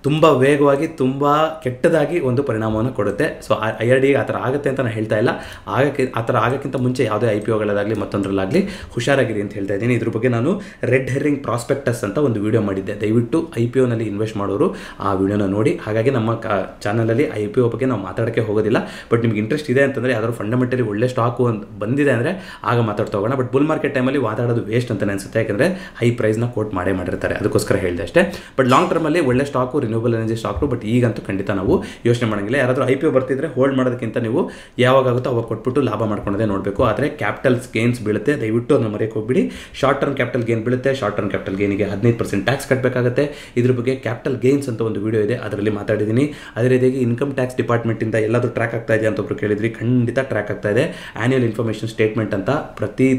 ತುಂಬ ವೇಗವಾಗಿ ತುಂಬ ಕೆಟ್ಟದಾಗಿ ಒಂದು ಪರಿಣಾಮವನ್ನು ಕೊಡುತ್ತೆ ಸೊ ಐ ಆರ್ ಡಿ ಆ ಥರ ಆಗುತ್ತೆ ಅಂತ ನಾನು ಹೇಳ್ತಾ ಇಲ್ಲ ಆಗಕ್ಕೆ ಆ ಥರ ಆಗೋಕ್ಕಿಂತ ಮುಂಚೆ ಯಾವುದೇ ಐ ಪಿ ಓಗಳಲ್ಲಾಗಲಿ ಮತ್ತೊಂದರಲ್ಲಾಗಲಿ ಹುಷಾರಾಗಿರಿ ಅಂತ ಹೇಳ್ತಾ ಇದ್ದೀನಿ ಇದ್ರ ಬಗ್ಗೆ ನಾನು ರೆಡ್ ಹೆರಿಂಗ್ ಪ್ರಾಸ್ಪೆಕ್ಟಸ್ ಅಂತ ಒಂದು ವಿಡಿಯೋ ಮಾಡಿದ್ದೆ ದಯವಿಟ್ಟು ಐ ಪಿ ಒನಲ್ಲಿ ಇನ್ವೆಸ್ಟ್ ಮಾಡೋರು ಆ ವಿಡಿಯೋನ ನೋಡಿ ಹಾಗಾಗಿ ನಮ್ಮ ಕ ಚಾನಲಲ್ಲಿ ಐ ಪಿ ಒ ಬಗ್ಗೆ ನಾವು ಮಾತಾಡೋಕ್ಕೆ ಹೋಗೋದಿಲ್ಲ ಬಟ್ ನಿಮ್ಗೆ ಇಂಟ್ರೆಸ್ಟ್ ಇದೆ ಅಂತಂದರೆ ಯಾವ್ದಾದ್ರು ಫಂಡಮೆಂಟಲಿ ಒಳ್ಳೆ ಸ್ಟಾಕು ಅಂತ ಬಂದಿದೆ ಅಂದರೆ ಆಗ ಮಾತಾಡ್ತಾ ಬಟ್ ಬುಲ್ ಮಾರ್ಕೆಟ್ ಟೈಮಲ್ಲಿ ಮಾತಾಡೋದು ವೇಸ್ಟ್ ಅಂತ ಅನಿಸುತ್ತೆ ಯಾಕಂದರೆ ಹೈ ಪ್ರೈಸ್ನ ಕೋಟ್ ಮಾಡೇ ಮಾಡಿರ್ತಾರೆ ಅದಕ್ಕೋಸ್ಕರ ಹೇಳಿದೆ ಅಷ್ಟೇ ಬಟ್ ಲಾಂಗ್ ಟರ್ಮಲ್ಲಿ ಒಳ್ಳೆ ಸ್ಟಾಕು ರಿನ್ಯೂಬಲ್ ಎನರ್ಜಿ ಸ್ಟಾಕ್ಗಳು ಬಟ್ ಈಗಂತೂ ಖಂಡಿತ ನಾವು ಯೋಚನೆ ಮಾಡೋಂಗಿಲ್ಲ ಯಾರಾದರೂ ಐ ಪಿ ಒ ಬರ್ತಿದ್ರೆ ಹೋಲ್ಡ್ ಮಾಡೋದಕ್ಕಿಂತ ನೀವು ಯಾವಾಗುತ್ತೋ ಅವಾಗ ಕೊಟ್ಬಿಟ್ಟು ಲಾಭ ಮಾಡ್ಕೊಳ್ಳೋದೇ ನೋಡಬೇಕು ಆದರೆ ಕ್ಯಾಪಿಟಲ್ ಗೇನ್ಸ್ ಬೀಳುತ್ತೆ ದಯವಿಟ್ಟು ಅದನ್ನು ಮರೆಯಕ್ಕೆ ಹೋಗ್ಬಿಡಿ ಶಾರ್ಟ್ ಟರ್ಮ್ ಕ್ಯಾಪಿಟಲ್ ಗೇನ್ ಬೀಳುತ್ತೆ ಶಾರ್ಟ್ ಟರ್ಮ್ ಕ್ಯಾಪಿಟಲ್ ಗೇನಿಗೆ ಹದಿನೈದು ಪರ್ಸೆಂಟ್ ಟ್ಯಾಕ್ಸ್ ಕಟ್ಟಬೇಕಾಗುತ್ತೆ ಇದ್ರ ಬಗ್ಗೆ ಕ್ಯಾಪಿಟಲ್ ಗೇನ್ಸ್ ಅಂತ ಒಂದು ವಿಡಿಯೋ ಇದೆ ಅದರಲ್ಲಿ ಮಾತಾಡಿದ್ದೀನಿ ಅದೇ ರೀತಿಯಾಗಿ ಇನ್ಕಮ್ ಟ್ಯಾಕ್ಸ್ ಡಿಪಾರ್ಟ್ಮೆಂಟಿಂದ ಎಲ್ಲಾದರೂ ಟ್ರ್ಯಾಕ್ ಆಗ್ತಾ ಇದೆ ಅಂತ ಒಬ್ಬರು ಕೇಳಿದ್ರಿ ಖಂಡಿತ ಟ್ರ್ಯಾಕ್ ಆಗ್ತಾ ಇದೆ ಆ್ಯನ್ಯಲ್ ಇನ್ಫಾರ್ಮೇಷನ್ ಸ್ಟೇಟ್ಮೆಂಟ್ ಅಂತ ಪ್ರತಿ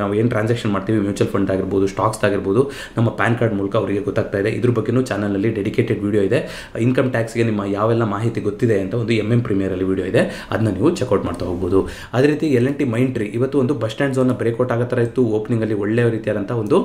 ನಾವು ಏನು ಟ್ರಾನ್ಸಾಕ್ಷನ್ ಮಾಡ್ತೀವಿ ಮ್ಯೂಚುವಲ್ ಫಂಡ್ ಆಗಿರ್ಬೋದು ಸ್ಟಾಕ್ಸ್ ಆಗಿರ್ಬೋದು ನಮ್ಮ ಪ್ಯಾನ್ ಕಾರ್ಡ್ ಮೂಲಕ ಅವರಿಗೆ ಗೊತ್ತಾಗ್ತಾ ಇದೆ ಇದ್ರ ಬಗ್ಗೆಯೂ ಚಾನಲ್ನಲ್ಲಿ ಡೆಡಿಕೇಟ್ ರಿಲೇಟೆಡ್ ವಿಡಿಯೋ ಇದೆ ಇನ್ಕಮ್ ಟ್ಯಾಕ್ಸ್ಗೆ ನಿಮ್ಮ ಯಾವೆಲ್ಲ ಮಾಹಿತಿ ಗೊತ್ತಿದೆ ಅಂತ ಒಂದು ಎಮ್ ಎಮ್ ಪ್ರೀಮಿಯರಲ್ಲಿ ವಿಡಿಯೋ ಇದೆ ಅದನ್ನ ನೀವು ಚೆಕ್ಔಟ್ ಮಾಡ್ತಾ ಹೋಗ್ಬೋದು ಅದೇ ರೀತಿ L N T Mindtree ಇವತ್ತು ಒಂದು ಬಸ್ ಸ್ಟ್ಯಾಂಡ್ ಝೋನ್ನ ಬ್ರೇಕ್ಔಟ್ ಆಗೋ ಥರ ಇತ್ತು ಓಪನಿಂಗಲ್ಲಿ ಒಳ್ಳೆಯ ರೀತಿಯಾದಂಥ ಒಂದು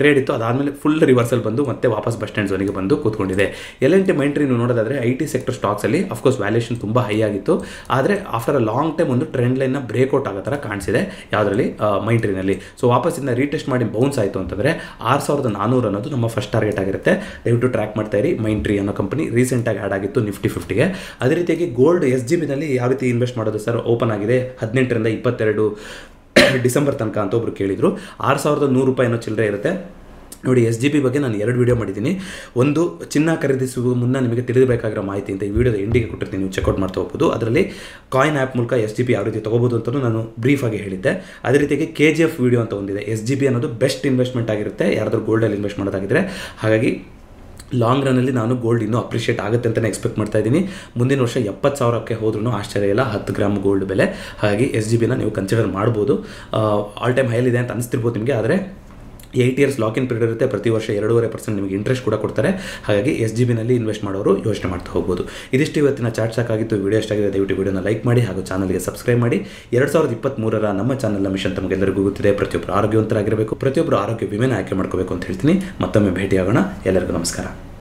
ಟ್ರೇಡ್ ಇತ್ತು ಅದಾದಮೇಲೆ ಫುಲ್ ರಿವರ್ಸಲ್ ಬಂದು ಮತ್ತೆ ವಾಪಸ್ ಬಸ್ ಸ್ಟ್ಯಾಂಡ್ ಝೋನಿಗೆ ಬಂದು ಕೂತ್ಕೊಂಡಿದೆ L N T Mindtree ನೀವು ನೋಡೋದಾದರೆ ಐ ಟಿ ಸೆಕ್ಟರ್ ಸ್ಟಾಕ್ಸಲ್ಲಿ ಅಫ್ಕೋರ್ಸ್ ವ್ಯಾಲ್ಯೂಷನ್ ತುಂಬ ಹೈ ಆಗಿತ್ತು ಆದರೆ ಆಫ್ಟರ್ ಅ ಲಾಂಗ್ ಟೈಮ್ ಒಂದು ಟ್ರೆಂಡ್ ಲೈನ್ನ ಬ್ರೇಕ್ಔಟ್ ಆಗೋ ಥರ ಕಾಣಿಸಿದೆ ಯಾವುದರಲ್ಲಿ ಮೈನ್ ಟ್ರಿನಲ್ಲಿ ಸೊ ವಾಪಸ್ಸಿಂದ ರೀಟೆಸ್ಟ್ ಮಾಡಿ ಬೌನ್ಸ್ ಆಯಿತು ಅಂತಂದರೆ ಆರು ಸಾವಿರದ ನಾನ್ನೂರು ಅನ್ನೋದು ನಮ್ಮ ಫಸ್ಟ್ ಟಾರ್ಗೆಟ್ ಆಗಿರುತ್ತೆ ದಯವಿಟ್ಟು ಟ್ರ್ಯಾಕ್ ಮಾಡ್ತಾ ಇರಿ ಮೈನ್ ಟ್ರೀ ಅನ್ನೋ ಕಂಪನಿ ರೀಸೆಂಟಾಗಿ ಆ್ಯಡ್ ಆಗಿತ್ತು ನಿಫ್ಟಿ ಫಿಫ್ಟಿಗೆ ಅದೇ ರೀತಿಯಾಗಿ ಗೋಲ್ಡ್ ಎಸ್ ಜಿ ಬಿನಲ್ಲಿ ಯಾವ ರೀತಿ ಇನ್ವೆಸ್ಟ್ ಮಾಡೋದು ಸರ್ ಓಪನ್ ಆಗಿದೆ ಹದಿನೆಂಟರಿಂದ ಇಪ್ಪತ್ತೆರಡು ಡಿಸೆಂಬರ್ ತನಕ ಅಂತ ಒಬ್ರು ಕೇಳಿದರು ಆರು ಸಾವಿರದ ನೂರು ರೂಪಾಯಿ ಅನ್ನೋ ಚಿಲ್ಲರೆ ಇರುತ್ತೆ ನೋಡಿ ಎಸ್ ಜಿ ಬಿ ಬಗ್ಗೆ ನಾನು ಎರಡು ವೀಡಿಯೋ ಮಾಡಿದ್ದೀನಿ ಒಂದು ಚಿನ್ನ ಖರೀದಿಸುವ ಮುನ್ನ ನಿಮಗೆ ತಿಳಿದಬೇಕಾಗಿರೋ ಮಾಹಿತಿ ಅಂತ ಈ ವಿಡಿಯೋದ ಎಂಡಿಗೆ ಕೊಟ್ಟಿರ್ತೀನಿ ನೀವು ಚೆಕ್ಔಟ್ ಮಾಡ್ತಾ ಹೋಗ್ಬೋದು ಅದರಲ್ಲಿ ಕಾಯಿನ್ ಆ್ಯಪ್ ಮೂಲಕ ಎಸ್ ಜಿ ಪಿ ಯಾವ ರೀತಿ ತೊಗೋಬೋದು ಅಂತಲೂ ನಾನು ಬ್ರೀಫಾಗಿ ಹೇಳಿದ್ದೆ ಅದೇ ರೀತಿಯಾಗಿ ಕೆ ಜಿ ಎಫ್ ವಿಡಿಯೋ ಅಂತ ಒಂದಿದೆ ಎಸ್ ಜಿ ಬಿ ಅನ್ನೋದು ಬೆಸ್ಟ್ ಇನ್ವೆಸ್ಟ್ಮೆಂಟ್ ಆಗಿರುತ್ತೆ ಯಾರಾದರೂ ಗೋಲ್ಡಲ್ಲಿ ಇನ್ವೆಸ್ಟ್ ಮಾಡೋದಾಗಿದ್ದರೆ ಹಾಗಾಗಿ ಲಾಂಗ್ ರನ್ನಲ್ಲಿ ನಾನು ಗೋಲ್ಡ್ ಇನ್ನೂ ಅಪ್ರಿಷಿಯೇಟ್ ಆಗುತ್ತೆ ಅಂತಲೇ ಎಕ್ಸ್ಪೆಕ್ಟ್ ಮಾಡ್ತಾ ಇದ್ದೀನಿ ಮುಂದಿನ ವರ್ಷ ಎಪ್ಪತ್ತು ಸಾವಿರಕ್ಕೆ ಹೋದ್ರೂ ಆಶ್ಚರ್ಯ ಇಲ್ಲ ಹತ್ತು ಗ್ರಾಮ್ ಗೋಲ್ಡ್ ಬೆಲೆ ಹಾಗಾಗಿ ಎಸ್ ಜಿ ಬಿನ ನೀವು ಕನ್ಸಿಡರ್ ಮಾಡ್ಬೋದು ಆಲ್ ಟೈಮ್ ಹೈಲಿದೆ ಅಂತ ಅನಿಸ್ತಿರ್ಬೋದು ನಿಮಗೆ ಆದರೆ eight years lock in period ಇರುತ್ತೆ ಪ್ರತಿ ವರ್ಷ ಎರಡೂವರೆ ಪರ್ಸೆಂಟ್ ನಿಮಗೆ ಇಂಟ್ರೆಸ್ಟ್ ಕೂಡ ಕೊಡ್ತಾರೆ ಹಾಗಾಗಿ ಎಸ್ ಜಿ ಬಿನಲ್ಲಿ ಇನ್ವೆಸ್ಟ್ ಮಾಡೋರು ಯೋಚನೆ ಮಾಡ್ತಾ ಹೋಗ್ಬೋದು ಇದಿಷ್ಟು ಇವತ್ತಿನ ಚಾಟ್ ಸಾಕಾಗಿತ್ತು ವಿಡಿಯೋ ಎಷ್ಟಾಗಿದೆ ದಯವಿಟ್ಟು ವಿಡಿಯೋನ ಲೈಕ್ ಮಾಡಿ ಹಾಗೂ ಚಾನಲ್ಗೆ ಸಬ್ಸ್ಕ್ರೈಬ್ ಮಾಡಿ ಎರಡು ಸಾವಿರದ ಇಪ್ಪತ್ತ್ಮೂರರ ನಮ್ಮ ಚಾನಲ್ನ ಮಿಷನ್ ತಮಗೆಲ್ಲರಿಗೂ ಗೊತ್ತಿದೆ ಪ್ರತಿಯೊಬ್ಬರು ಆರೋಗ್ಯವಂತರಾಗಿರಬೇಕು ಪ್ರತಿಯೊಬ್ಬರು ಆರೋಗ್ಯ ವಿಮೆನ ಆಯ್ಕೆ ಮಾಡ್ಕೋಬೇಕು ಅಂತ ಹೇಳ್ತೀನಿ ಮತ್ತೊಮ್ಮೆ ಭೇಟಿಯಾಗೋಣ ಎಲ್ಲರಿಗೂ ನಮಸ್ಕಾರ